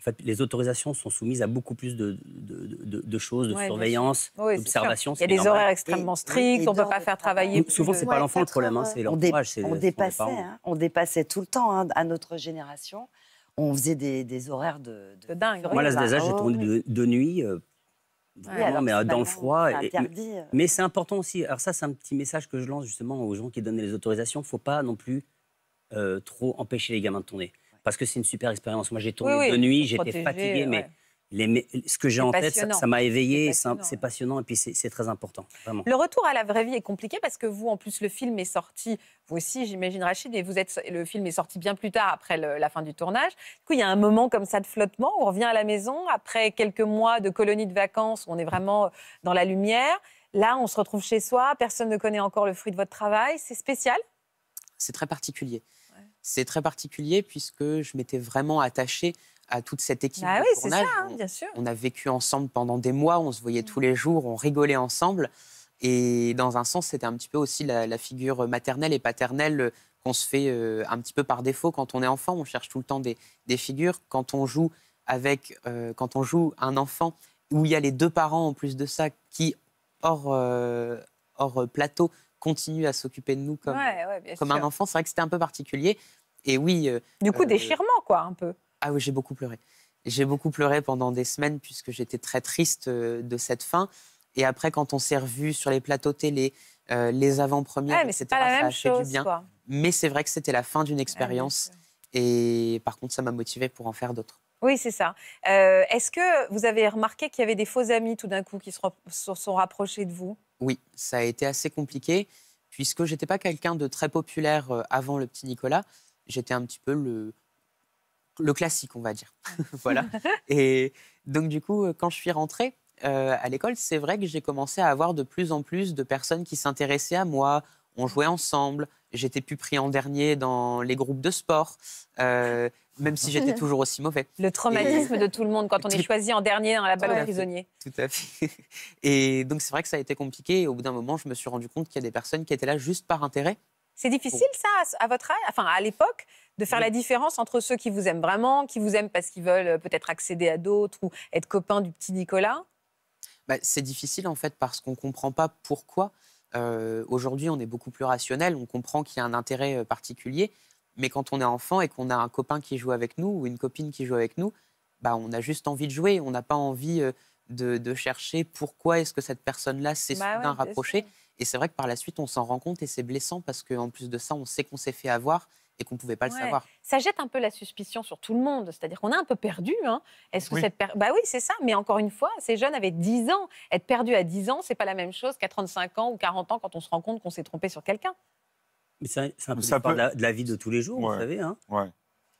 en fait, les autorisations sont soumises à beaucoup plus de, choses, de surveillance, d'observation. Il y a des horaires extrêmement stricts, on ne peut pas faire travailler. souvent, ce n'est pas l'enfant le problème, hein, c'est l'entourage. On, on, dépassait, hein, on dépassait tout le temps hein, à notre génération. On faisait des, horaires de, dingue. Moi, là, des âges, j'ai tourné de, nuit. Euh, vraiment, mais euh, dans le froid. Euh. mais, c'est important aussi. Alors ça, c'est un petit message que je lance justement aux gens qui donnent les autorisations. Il ne Faut pas non plus trop empêcher les gamins de tourner. Parce que c'est une super expérience. Moi, j'ai tourné de nuit, j'étais fatigué, mais ce que j'ai en tête, ça m'a éveillé, c'est passionnant. et puis c'est très important. Le retour à la vraie vie est compliqué parce que vous, en plus, le film est sorti, vous aussi, j'imagine, Rachid, et vous êtes, le film est sorti bien plus tard après la fin du tournage. Du coup, il y a un moment comme ça de flottement, on revient à la maison après quelques mois de colonie de vacances, on est vraiment dans la lumière. Là, on se retrouve chez soi, personne ne connaît encore le fruit de votre travail, c'est spécial C'est très particulier c'est très particulier puisque je m'étais vraiment attachée à toute cette équipe bah hein, on, bien on, a vécu ensemble pendant des mois, on se voyait mmh. tous les jours, on rigolait ensemble. Et dans un sens, c'était un petit peu aussi la, figure maternelle et paternelle qu'on se fait euh, un petit peu par défaut quand on est enfant. On cherche tout le temps des, figures. Quand on joue avec, euh, quand on joue un enfant où il y a les deux parents en plus de ça qui hors euh, plateau continue à s'occuper de nous comme, un enfant. C'est vrai que c'était un peu particulier. Et oui. Euh, du coup, euh, déchirement, quoi, un peu. Ah oui, j'ai beaucoup pleuré. J'ai beaucoup pleuré pendant des semaines puisque j'étais très triste euh, de cette fin. Et après, quand on s'est revus sur les plateaux télé, les avant-premières, ouais, mais etc., pas la même Mais c'est vrai que c'était la fin d'une expérience. et par contre, ça m'a motivé pour en faire d'autres. Oui, c'est ça. Est-ce que vous avez remarqué qu'il y avait des faux amis tout d'un coup qui se sont rapprochés de vous oui, ça a été assez compliqué, puisque je n'étais pas quelqu'un de très populaire euh, avant le petit Nicolas. J'étais un petit peu le, classique, on va dire. voilà. Et donc, du coup, euh, quand je suis rentrée euh, à l'école, c'est vrai que j'ai commencé à avoir de plus en plus de personnes qui s'intéressaient à moi, on jouait ensemble. J'étais plus pris en dernier dans les groupes de sport, euh, même si j'étais toujours aussi mauvais. Le traumatisme de tout le monde quand on est choisi en dernier dans la balle ouais. prisonniers. prisonnier. Tout à fait. Et donc c'est vrai que ça a été compliqué. Et au bout d'un moment, je me suis rendu compte qu'il y a des personnes qui étaient là juste par intérêt. C'est difficile ça à votre âge, enfin à l'époque, de faire la différence entre ceux qui vous aiment vraiment, qui vous aiment parce qu'ils veulent euh, peut-être accéder à d'autres ou être copains du petit Nicolas. Bah, c'est difficile en fait parce qu'on ne comprend pas pourquoi. Euh, aujourd'hui, on est beaucoup plus rationnel, on comprend qu'il y a un intérêt euh, particulier, mais quand on est enfant et qu'on a un copain qui joue avec nous ou une copine qui joue avec nous, bah, on a juste envie de jouer, on n'a pas envie euh, de, chercher pourquoi est-ce que cette personne-là s'est bah soudain rapprochée. Et c'est vrai que par la suite, on s'en rend compte et c'est blessant parce qu'en plus de ça, on sait qu'on s'est fait avoir et qu'on ne pouvait pas le savoir. Ça jette un peu la suspicion sur tout le monde, c'est-à-dire qu'on a un peu perdu. Hein. Est-ce oui. cette bah oui, c'est ça, mais encore une fois, ces jeunes avaient 10 ans. Être perdu à 10 ans, c'est pas la même chose qu'à 35 ans ou 40 ans quand on se rend compte qu'on s'est trompé sur quelqu'un. Mais c'est un, peu, ça de, la, vie de tous les jours, vous savez. Hein. Ouais.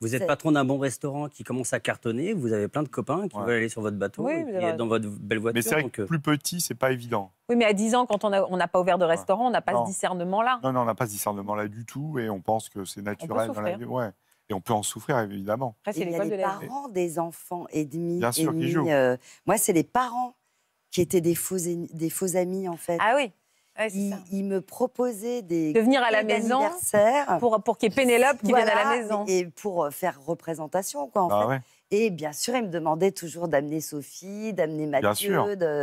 Vous êtes patron d'un bon restaurant qui commence à cartonner, vous avez plein de copains qui veulent aller sur votre bateau, et dans votre belle voiture. Mais c'est vrai que euh plus petit, c'est pas évident. Oui, mais à 10 ans, quand on n'a pas ouvert de restaurant, on n'a pas ce discernement-là. Non, non, on n'a pas ce discernement-là du tout, et on pense que c'est naturel dans la vie. Et on peut en souffrir, évidemment. Après, c'est les, parents des enfants et demi. Bien euh, moi, c'est les parents qui étaient des faux, des faux amis, en fait. Ah oui il, me proposait des de venir à la maison pour pour qu'il y ait Pénélope qui vienne à la maison et pour euh, faire représentation quoi en bah fait. Et bien sûr, il me demandait toujours d'amener Sophie, d'amener Mathieu,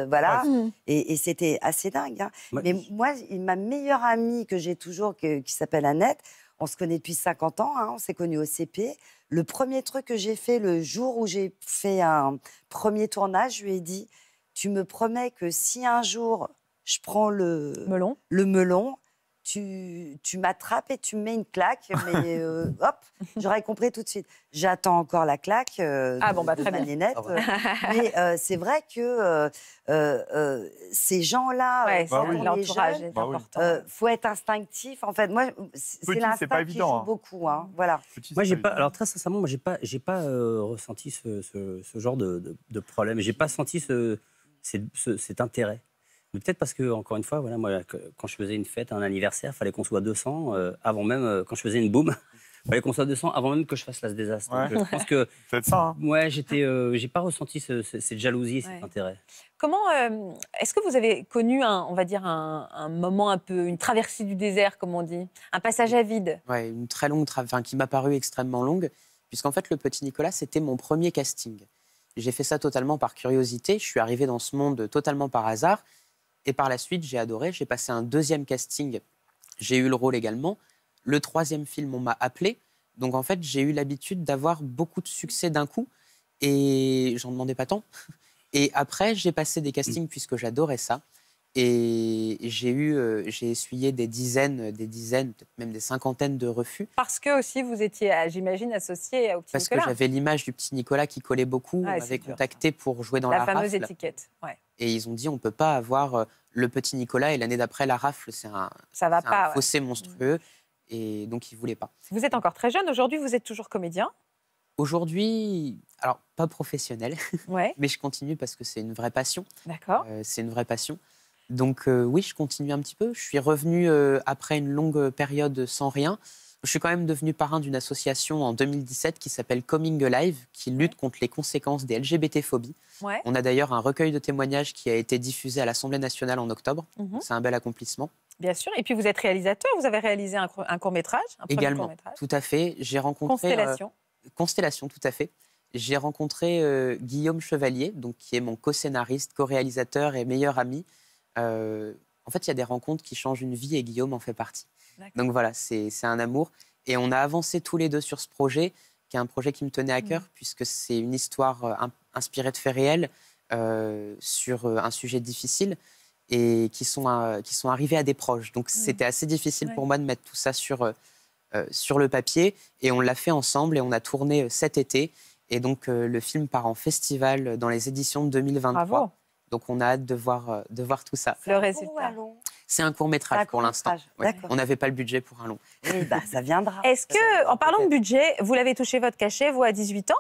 voilà. Mmh. Et, c'était assez dingue. Hein. Mais moi, ma meilleure amie que j'ai toujours, que, qui s'appelle Annette, on se connaît depuis 50 ans, hein, on s'est connus au CP. Le premier truc que j'ai fait le jour où j'ai fait un premier tournage, je lui ai dit, tu me promets que si un jour je prends le melon, le melon tu, tu m'attrapes et tu me mets une claque, mais euh, hop, j'aurais compris tout de suite. J'attends encore la claque euh, ah, bon, bah, très ma ah mais euh, c'est vrai que ces gens-là, ouais, est faut être instinctif. En fait, moi, c'est l'instinct qui joue hein. beaucoup. Hein, voilà. moi, j'ai pas. Alors très sincèrement, je j'ai pas, j'ai pas ressenti ce, ce, genre de, de, de problème. J'ai pas senti ce, cet intérêt peut-être parce que, encore une fois, voilà, moi, quand je faisais une fête, un anniversaire, fallait qu'on soit 200 euh, avant même, euh, quand je faisais une boum, fallait qu'on soit 200 avant même que je fasse la désastre. Euh, je pense que. C'est ça. Hein. Ouais, j'étais, j'ai pas ressenti cette jalousie, cet intérêt. Comment est-ce que vous avez connu un, on va dire un, moment un peu une traversée du désert, comme on dit, un passage à vide Ouais, une très longue traversée, qui m'a paru extrêmement longue, puisqu'en fait le petit Nicolas c'était mon premier casting. J'ai fait ça totalement par curiosité. Je suis arrivé dans ce monde totalement par hasard. Et par la suite, j'ai adoré. J'ai passé un deuxième casting. J'ai eu le rôle également. Le troisième film, on m'a appelé. Donc en fait, j'ai eu l'habitude d'avoir beaucoup de succès d'un coup. Et j'en demandais pas tant. Et après, j'ai passé des castings puisque j'adorais ça. Et j'ai eu, euh, j'ai essuyé des dizaines, des dizaines, peut-être même des cinquantaines de refus. Parce que aussi vous étiez, euh, j'imagine, associé au petit Parce Nicolas. Parce que j'avais l'image du petit Nicolas qui collait beaucoup. on m'avait contacté pour jouer dans la, la fameuse étiquette. Ouais. Et ils ont dit, on ne peut pas avoir euh, le petit Nicolas et l'année d'après la rafle. C'est un, fossé monstrueux. Mm. Et donc, ils ne voulaient pas. Vous êtes encore très jeune. Aujourd'hui, vous êtes toujours comédien Aujourd'hui, alors pas professionnel, mais je continue parce que c'est une vraie passion. D'accord. Euh, c'est une vraie passion. Donc euh, oui, je continue un petit peu. Je suis revenu après une longue période sans rien. Je suis quand même devenu parrain d'une association en 2017 qui s'appelle Coming Alive, qui lutte contre les conséquences des LGBT-phobies. On a d'ailleurs un recueil de témoignages qui a été diffusé à l'Assemblée nationale en octobre. Mhm. C'est un bel accomplissement. Bien sûr. Et puis vous êtes réalisateur, vous avez réalisé un, court-métrage. Également, court -métrage. tout à fait. J'ai rencontré... Euh, Constellation. Constellation, tout à fait. J'ai rencontré euh, Guillaume Chevalier, donc, qui est mon co-scénariste, co-réalisateur et meilleur ami. Euh, en fait, il y a des rencontres qui changent une vie et Guillaume en fait partie. Donc voilà, c'est un amour. Et on a avancé tous les deux sur ce projet, qui est un projet qui me tenait à cœur, puisque c'est une histoire euh, inspirée de faits réels euh, sur euh, un sujet difficile et qui sont, qui sont arrivés à des proches. Donc c'était assez difficile pour moi de mettre tout ça sur, sur le papier. Et on l'a fait ensemble et on a tourné cet été. Et donc le film part en festival dans les éditions de 2023. Donc on a hâte de voir, euh, de voir tout ça. Le résultat. C'est un court métrage pour l'instant. On n'avait pas le budget pour un long. Et eh ben, ça viendra. Est-ce que, en parlant de budget, vous l'avez touché votre cachet, vous, à 18 ans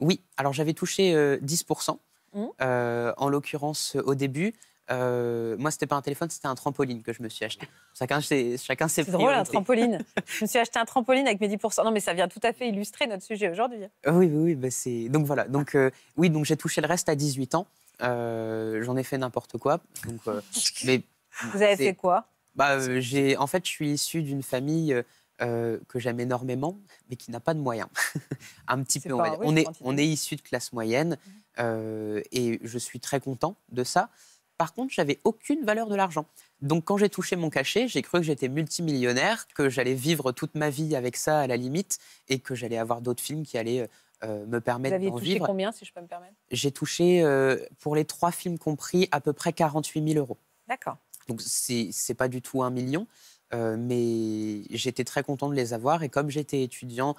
Oui, alors j'avais touché 10%. Euh, mmh. euh, en l'occurrence, au début, euh, moi, c'était pas un téléphone, c'était un trampoline que je me suis acheté. Chacun, ses, chacun C'est drôle, un trampoline. je me suis acheté un trampoline avec mes 10%. Non, mais ça vient tout à fait illustrer notre sujet aujourd'hui. Hein. Oui, oui, oui. Bah, donc voilà. Donc, oui, donc j'ai touché le reste à 18 ans. Euh, j'en ai fait n'importe quoi. Donc, euh, mais, Vous avez fait quoi bah, euh, j'ai, en fait, je suis issu d'une famille que j'aime énormément, mais qui n'a pas de moyens. un petit peu, on, on est, on est issu de classe moyenne, mmh. et je suis très content de ça. Par contre, j'avais aucune valeur de l'argent. Donc, quand j'ai touché mon cachet, j'ai cru que j'étais multimillionnaire, que j'allais vivre toute ma vie avec ça à la limite, et que j'allais avoir d'autres films qui allaient euh, vous aviez touché combien, si je peux me permettre J'ai touché, euh, pour les trois films compris, à peu près 48 000 euros. D'accord. Donc, c'est n'est pas du tout un million, euh, mais j'étais très content de les avoir. Et comme j'étais étudiant,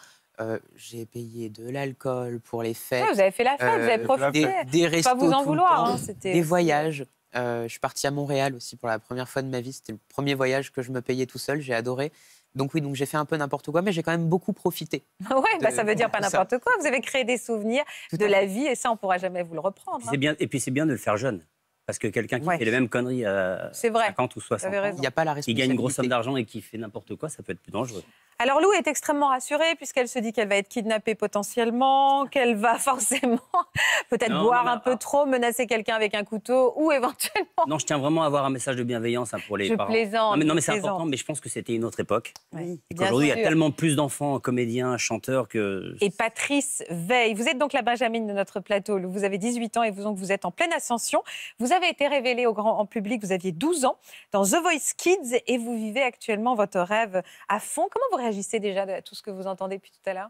j'ai payé de l'alcool pour les ah, fêtes. vous avez fait la fête, vous avez profité. Des, restos pas vous en vouloir. Hein, des voyages. je suis parti à Montréal aussi pour la première fois de ma vie. C'était le premier voyage que je me payais tout seul. J'ai adoré. Donc oui, j'ai fait un peu n'importe quoi, mais j'ai quand même beaucoup profité. Ah oui, bah ça veut dire pas n'importe quoi. Vous avez créé des souvenirs de la vie et ça, on pourra jamais vous le reprendre. Hein. Bien, et puis c'est bien de le faire jeune. Parce que quelqu'un qui fait les mêmes conneries à vrai. 50 ou 60 il n'y a pas la responsabilité. Il gagne une grosse somme d'argent et qui fait n'importe quoi, ça peut être plus dangereux. Alors Lou est extrêmement rassurée puisqu'elle se dit qu'elle va être kidnappée potentiellement, qu'elle va forcément peut-être boire un peu ah. trop, menacer quelqu'un avec un couteau ou éventuellement. Non, je tiens vraiment à avoir un message de bienveillance hein, pour les je parents. Plaisante, non mais, non, mais c'est important, mais je pense que c'était une autre époque. et qu'aujourd'hui, il y a tellement plus d'enfants, comédiens, chanteurs que. Et Patrice veille vous êtes donc la Benjamine de notre plateau. Lou. Vous avez 18 ans et vous, vous êtes en pleine ascension. Vous avez été révélée au grand en public. Vous aviez 12 ans dans The Voice Kids et vous vivez actuellement votre rêve à fond. Comment vous réagissez déjà à tout ce que vous entendez depuis tout à l'heure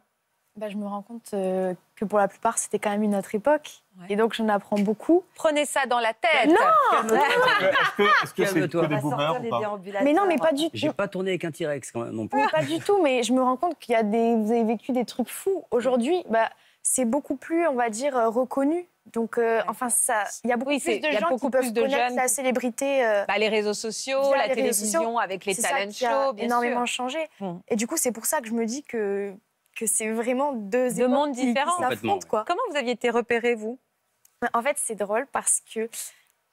bah, je me rends compte euh, que pour la plupart, c'était quand même une autre époque. Et donc, j'en apprends beaucoup. Prenez ça dans la tête. Non Est-ce que c'est que des boomers Mais non, mais pas du tout. J'ai pas tourné avec un T-Rex quand même non plus. pas du tout, mais je me rends compte qu'il des... Vous avez vécu des trucs fous. Aujourd'hui, bah, c'est beaucoup plus, on va dire, euh, reconnu donc, euh, enfin, ça, il y a beaucoup plus de gens qui peuvent de jeunes... la célébrité. Euh, bah, les réseaux sociaux, la télévision, avec les talent shows, bien énormément changé. Et du coup, c'est pour ça que je me dis que que c'est vraiment deux, deux mondes différents. Qui quoi. Comment vous aviez été repéré vous En fait, c'est drôle parce que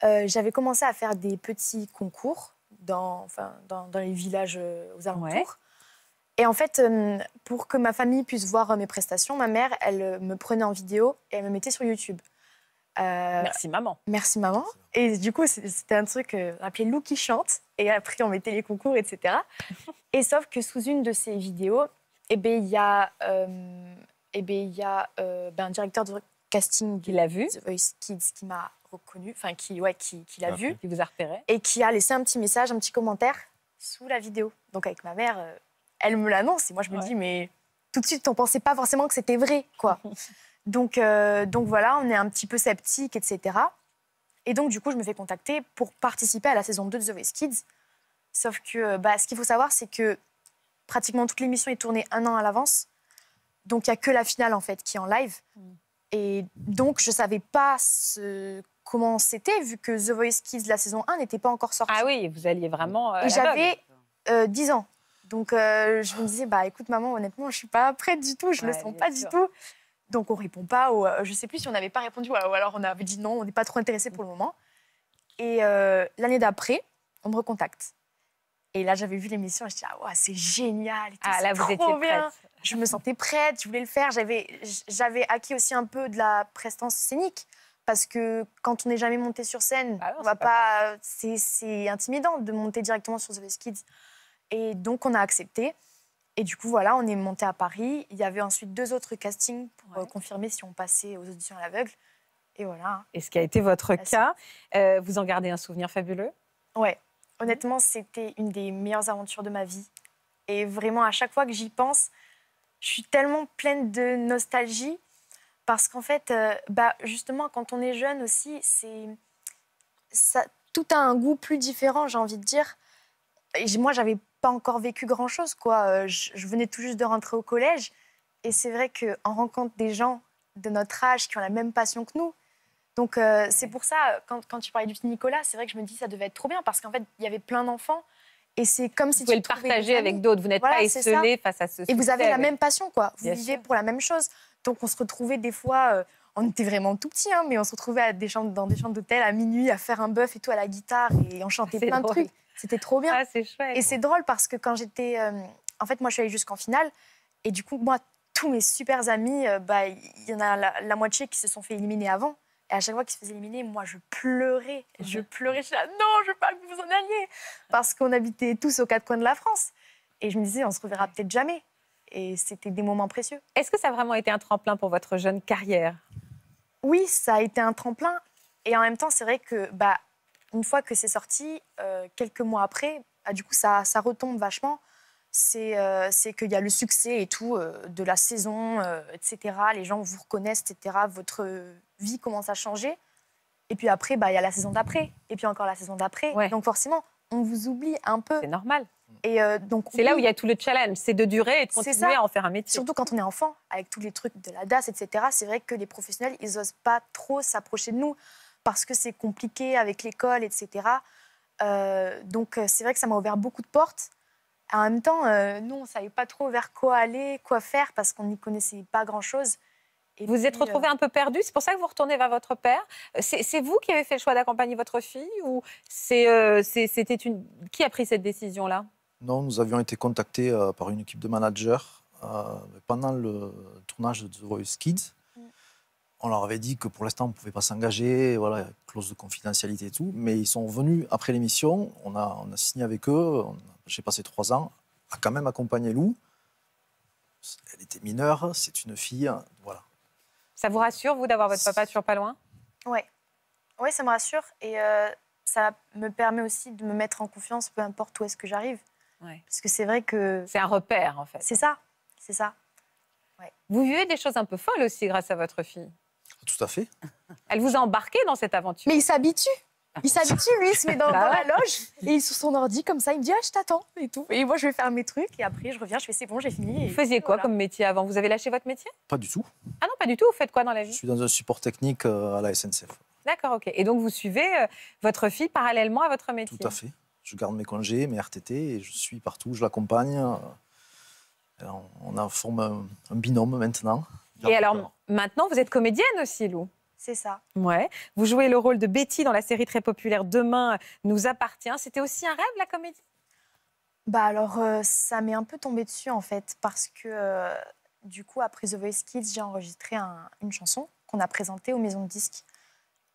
euh, j'avais commencé à faire des petits concours dans, enfin, dans, dans les villages aux alentours. Et en fait, pour que ma famille puisse voir mes prestations, ma mère, elle me prenait en vidéo et elle me mettait sur YouTube. Euh, merci maman. Merci maman. Et du coup, c'était un truc euh, appelé Lou qui chante. Et après, on mettait les concours, etc. et sauf que sous une de ces vidéos, eh ben il y a, euh, eh ben, il y a ben, un directeur de casting qui l'a vu, qui m'a reconnu, enfin qui, ouais, qui, l'a ah, vu, qui vous a repéré, et qui a laissé un petit message, un petit commentaire sous la vidéo. Donc avec ma mère, elle me l'annonce et moi je me dis mais tout de suite, on pensait pas forcément que c'était vrai, quoi. Donc, euh, donc voilà, on est un petit peu sceptique, etc. Et donc, du coup, je me fais contacter pour participer à la saison 2 de The Voice Kids. Sauf que euh, bah, ce qu'il faut savoir, c'est que pratiquement toute l'émission est tournée un an à l'avance. Donc, il n'y a que la finale, en fait, qui est en live. Mm. Et donc, je ne savais pas comment c'était, vu que The Voice Kids, la saison 1, n'était pas encore sortie. Ah oui, vous alliez vraiment. Euh, j'avais 10 ans. Donc, je me disais, bah, écoute, maman, honnêtement, je ne suis pas prête du tout, je ne le sens pas du tout. Donc on répond pas, ou, euh, je sais plus si on n'avait pas répondu, ou alors on avait dit non, on n'est pas trop intéressé pour le moment. Et euh, l'année d'après, on me recontacte. Et là, j'avais vu l'émission, je dis ah c'est génial. Ah là, vous bien. Je me sentais prête, je voulais le faire. J'avais, acquis aussi un peu de la prestance scénique parce que quand on n'est jamais monté sur scène, ah on va pas. C'est, intimidant de monter directement sur The Best Kids. Et donc, on a accepté. Et du coup, voilà, on est monté à Paris. Il y avait ensuite deux autres castings pour euh, confirmer si on passait aux auditions à l'aveugle. Et voilà. Et ce qui a été votre cas, euh, vous en gardez un souvenir fabuleux Ouais. Mmh. Honnêtement, c'était une des meilleures aventures de ma vie. Et vraiment, à chaque fois que j'y pense, je suis tellement pleine de nostalgie. Parce qu'en fait, euh, bah, justement, quand on est jeune aussi, c'est. Ça, tout a un goût plus différent, j'ai envie de dire. Et moi, j'avais pas encore vécu grand-chose. quoi. Euh, je, venais tout juste de rentrer au collège. Et c'est vrai qu'on rencontre des gens de notre âge qui ont la même passion que nous. Donc euh, c'est pour ça, quand, quand tu parlais du petit Nicolas, c'est vrai que je me dis ça devait être trop bien parce qu'en fait, il y avait plein d'enfants. Et c'est comme si tu pouvez le partager avec d'autres. Vous n'êtes pas esselé face à ce. Et vous avez la même passion, quoi. Vous vivez pour la même chose. Donc on se retrouvait des fois, euh, on était vraiment tout petits, hein, mais on se retrouvait à des dans des chambres d'hôtel à minuit à faire un bœuf et tout à la guitare et on chantait plein de trucs. C'était trop bien. Ah, c'est chouette. Et c'est drôle parce que quand j'étais. Euh, en fait, moi, je suis allée jusqu'en finale. Et du coup, moi, tous mes super amis, euh, bah, il y en a la, moitié qui se sont fait éliminer avant. Et à chaque fois qu'ils se faisaient éliminer, moi, je pleurais. Je pleurais. Je disais, non, je veux pas que vous en alliez. Parce qu'on habitait tous aux quatre coins de la France. Et je me disais, on se reverra peut-être jamais. Et c'était des moments précieux. Est-ce que ça a vraiment été un tremplin pour votre jeune carrière Oui, ça a été un tremplin. Et en même temps, c'est vrai que bah, une fois que c'est sorti, euh, quelques mois après, ah, du coup, ça, retombe vachement. Euh, c'est qu'il y a le succès et tout euh, de la saison, etc. Les gens vous reconnaissent, etc. Votre vie commence à changer. Et puis après, bah, il y a la saison d'après. Et puis encore la saison d'après. Donc forcément, on vous oublie un peu. C'est normal. Et donc c'est là où il y a tout le challenge, c'est de durer et de continuer à en faire un métier. Surtout quand on est enfant, avec tous les trucs de la DAS, etc. C'est vrai que les professionnels, ils osent pas trop s'approcher de nous parce que c'est compliqué avec l'école, etc. Euh, donc euh, c'est vrai que ça m'a ouvert beaucoup de portes. En même temps, euh, nous, on ne savait pas trop vers quoi aller, quoi faire, parce qu'on n'y connaissait pas grand-chose. Et vous êtes retrouvé euh, un peu perdu, c'est pour ça que vous retournez vers votre père. C'est vous qui avez fait le choix d'accompagner votre fille ou c'était une... Qui a pris cette décision-là Non, nous avions été contactés par une équipe de managers pendant le tournage de The Kids on leur avait dit que pour l'instant, on ne pouvait pas s'engager, voilà, clause de confidentialité et tout. Mais ils sont venus après l'émission, on a, signé avec eux, j'ai passé trois ans, à quand même accompagner Lou. Elle était mineure, c'est une fille, voilà. Ça vous rassure, vous, d'avoir votre papa toujours pas loin Oui. Oui, ça me rassure. Et euh, ça me permet aussi de me mettre en confiance, peu importe où est-ce que j'arrive. Parce que c'est vrai que... C'est un repère, en fait. C'est ça, c'est ça. Vous vivez des choses un peu folles aussi grâce à votre fille tout à fait. Elle vous a embarqué dans cette aventure. Mais il s'habitue. Il s'habitue, lui, il se met dans, bah la loge et il sur son ordi comme ça, il me dit ah, je t'attends et tout. Et moi je vais faire mes trucs et après je reviens, je fais c'est bon, j'ai fini. Vous faisiez quoi comme métier avant Vous avez lâché votre métier Pas du tout. Ah non, pas du tout. Vous faites quoi dans la vie Je suis dans un support technique euh, à la SNCF. D'accord, ok. Et donc vous suivez euh, votre fille parallèlement à votre métier Tout à fait. Je garde mes congés, mes RTT et je suis partout, je l'accompagne. Euh, on a forme un binôme maintenant. Et alors, maintenant, vous êtes comédienne aussi, Lou c'est ça. Ouais. Vous jouez le rôle de Betty dans la série très populaire Demain nous appartient. C'était aussi un rêve, la comédie Bah alors, euh, ça m'est un peu tombé dessus, en fait, parce que euh, du coup, après The Voice Kids, j'ai enregistré une chanson qu'on a présentée aux maisons de disques.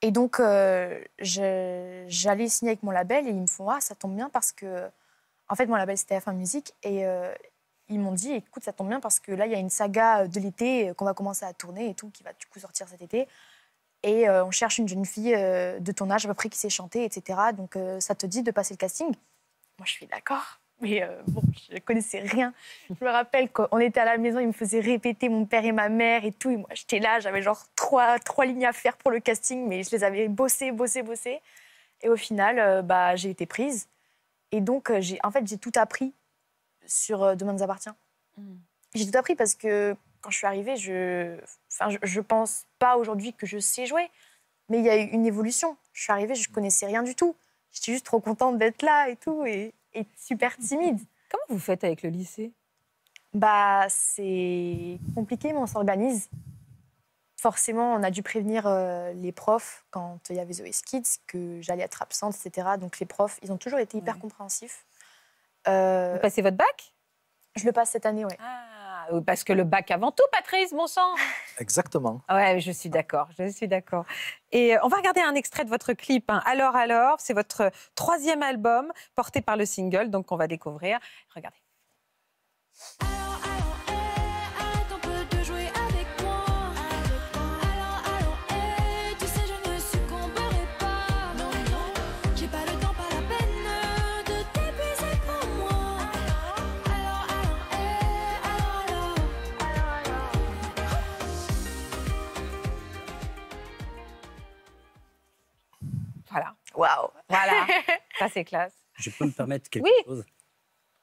Et donc, euh, j'allais signer avec mon label et ils me font Ah, ça tombe bien parce que, en fait, mon label c'était F1 Musique et ils m'ont dit écoute, ça tombe bien parce que là, il y a une saga euh, de l'été euh, qu'on va commencer à tourner et tout, qui va du coup sortir cet été. Et euh, on cherche une jeune fille de ton âge à peu près qui sait chanter, etc. Donc ça te dit de passer le casting Moi, je suis d'accord. Mais bon, je connaissais rien. Je me rappelle qu'on était à la maison, ils me faisaient répéter mon père et ma mère et tout. Et moi, j'étais là, j'avais genre trois, trois lignes à faire pour le casting, mais je les avais bossées, bossées, bossées. Et au final, bah, j'ai été prise. Et donc, j'ai, en fait, j'ai tout appris sur euh, Demain nous appartient. Mm. J'ai tout appris parce que quand je suis arrivée, je enfin, je, pense pas aujourd'hui que je sais jouer, mais il y a eu une évolution. Je suis arrivée, je mm. connaissais rien du tout. J'étais juste trop contente d'être là et tout, et, super timide. Comment vous faites avec le lycée Bah, c'est compliqué, mais on s'organise. Forcément, on a dû prévenir euh, les profs quand il y avait Zoé Kids que j'allais être absente, etc. Donc les profs, ils ont toujours été hyper compréhensifs. Euh, Vous passez votre bac Je le passe cette année, oui. Ah, parce que le bac avant tout, Patrice, mon sang Exactement. Ouais, je suis d'accord, je suis d'accord. Et euh, on va regarder un extrait de votre clip, hein. Alors Alors, c'est votre troisième album porté par le single, donc on va découvrir. Regardez. Waouh Voilà, ça c'est classe. Je peux me permettre quelque chose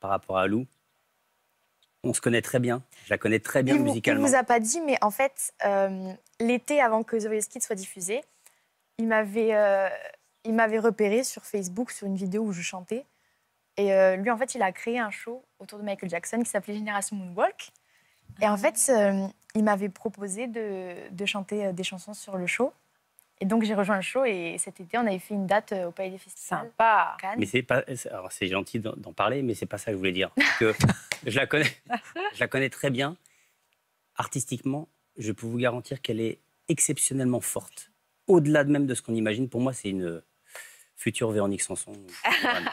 par rapport à Lou on se connaît très bien. Je la connais très bien musicalement. il ne vous a pas dit, mais en fait, euh, l'été avant que The soit diffusé, euh, il m'avait, repéré sur Facebook, sur une vidéo où je chantais. Et euh, lui, en fait, il a créé un show autour de Michael Jackson qui s'appelait Génération Moonwalk. Et en ah. fait, il m'avait proposé de chanter des chansons sur le show. Et donc j'ai rejoint le show et cet été on avait fait une date euh, au Palais des Festivals. Sympa. Mais c'est pas, alors c'est gentil d'en parler, mais c'est pas ça que je voulais dire. Que je la connais, je la connais très bien. Artistiquement, je peux vous garantir qu'elle est exceptionnellement forte, au-delà de même de ce qu'on imagine. Pour moi, c'est une Futur Véronique Sanson.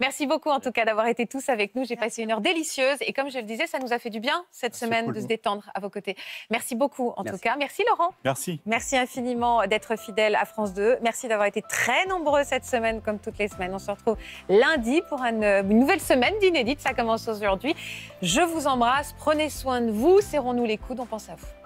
Merci beaucoup en tout cas d'avoir été tous avec nous. J'ai passé une heure délicieuse et comme je le disais, ça nous a fait du bien cette ah, semaine de se hein. détendre à vos côtés. Merci beaucoup en tout cas. Merci Laurent. Merci. Merci infiniment d'être fidèle à France 2. Merci d'avoir été très nombreux cette semaine comme toutes les semaines. On se retrouve lundi pour euh, une, nouvelle semaine d'inédite. Ça commence aujourd'hui. Je vous embrasse. Prenez soin de vous. Serrons-nous les coudes. On pense à vous.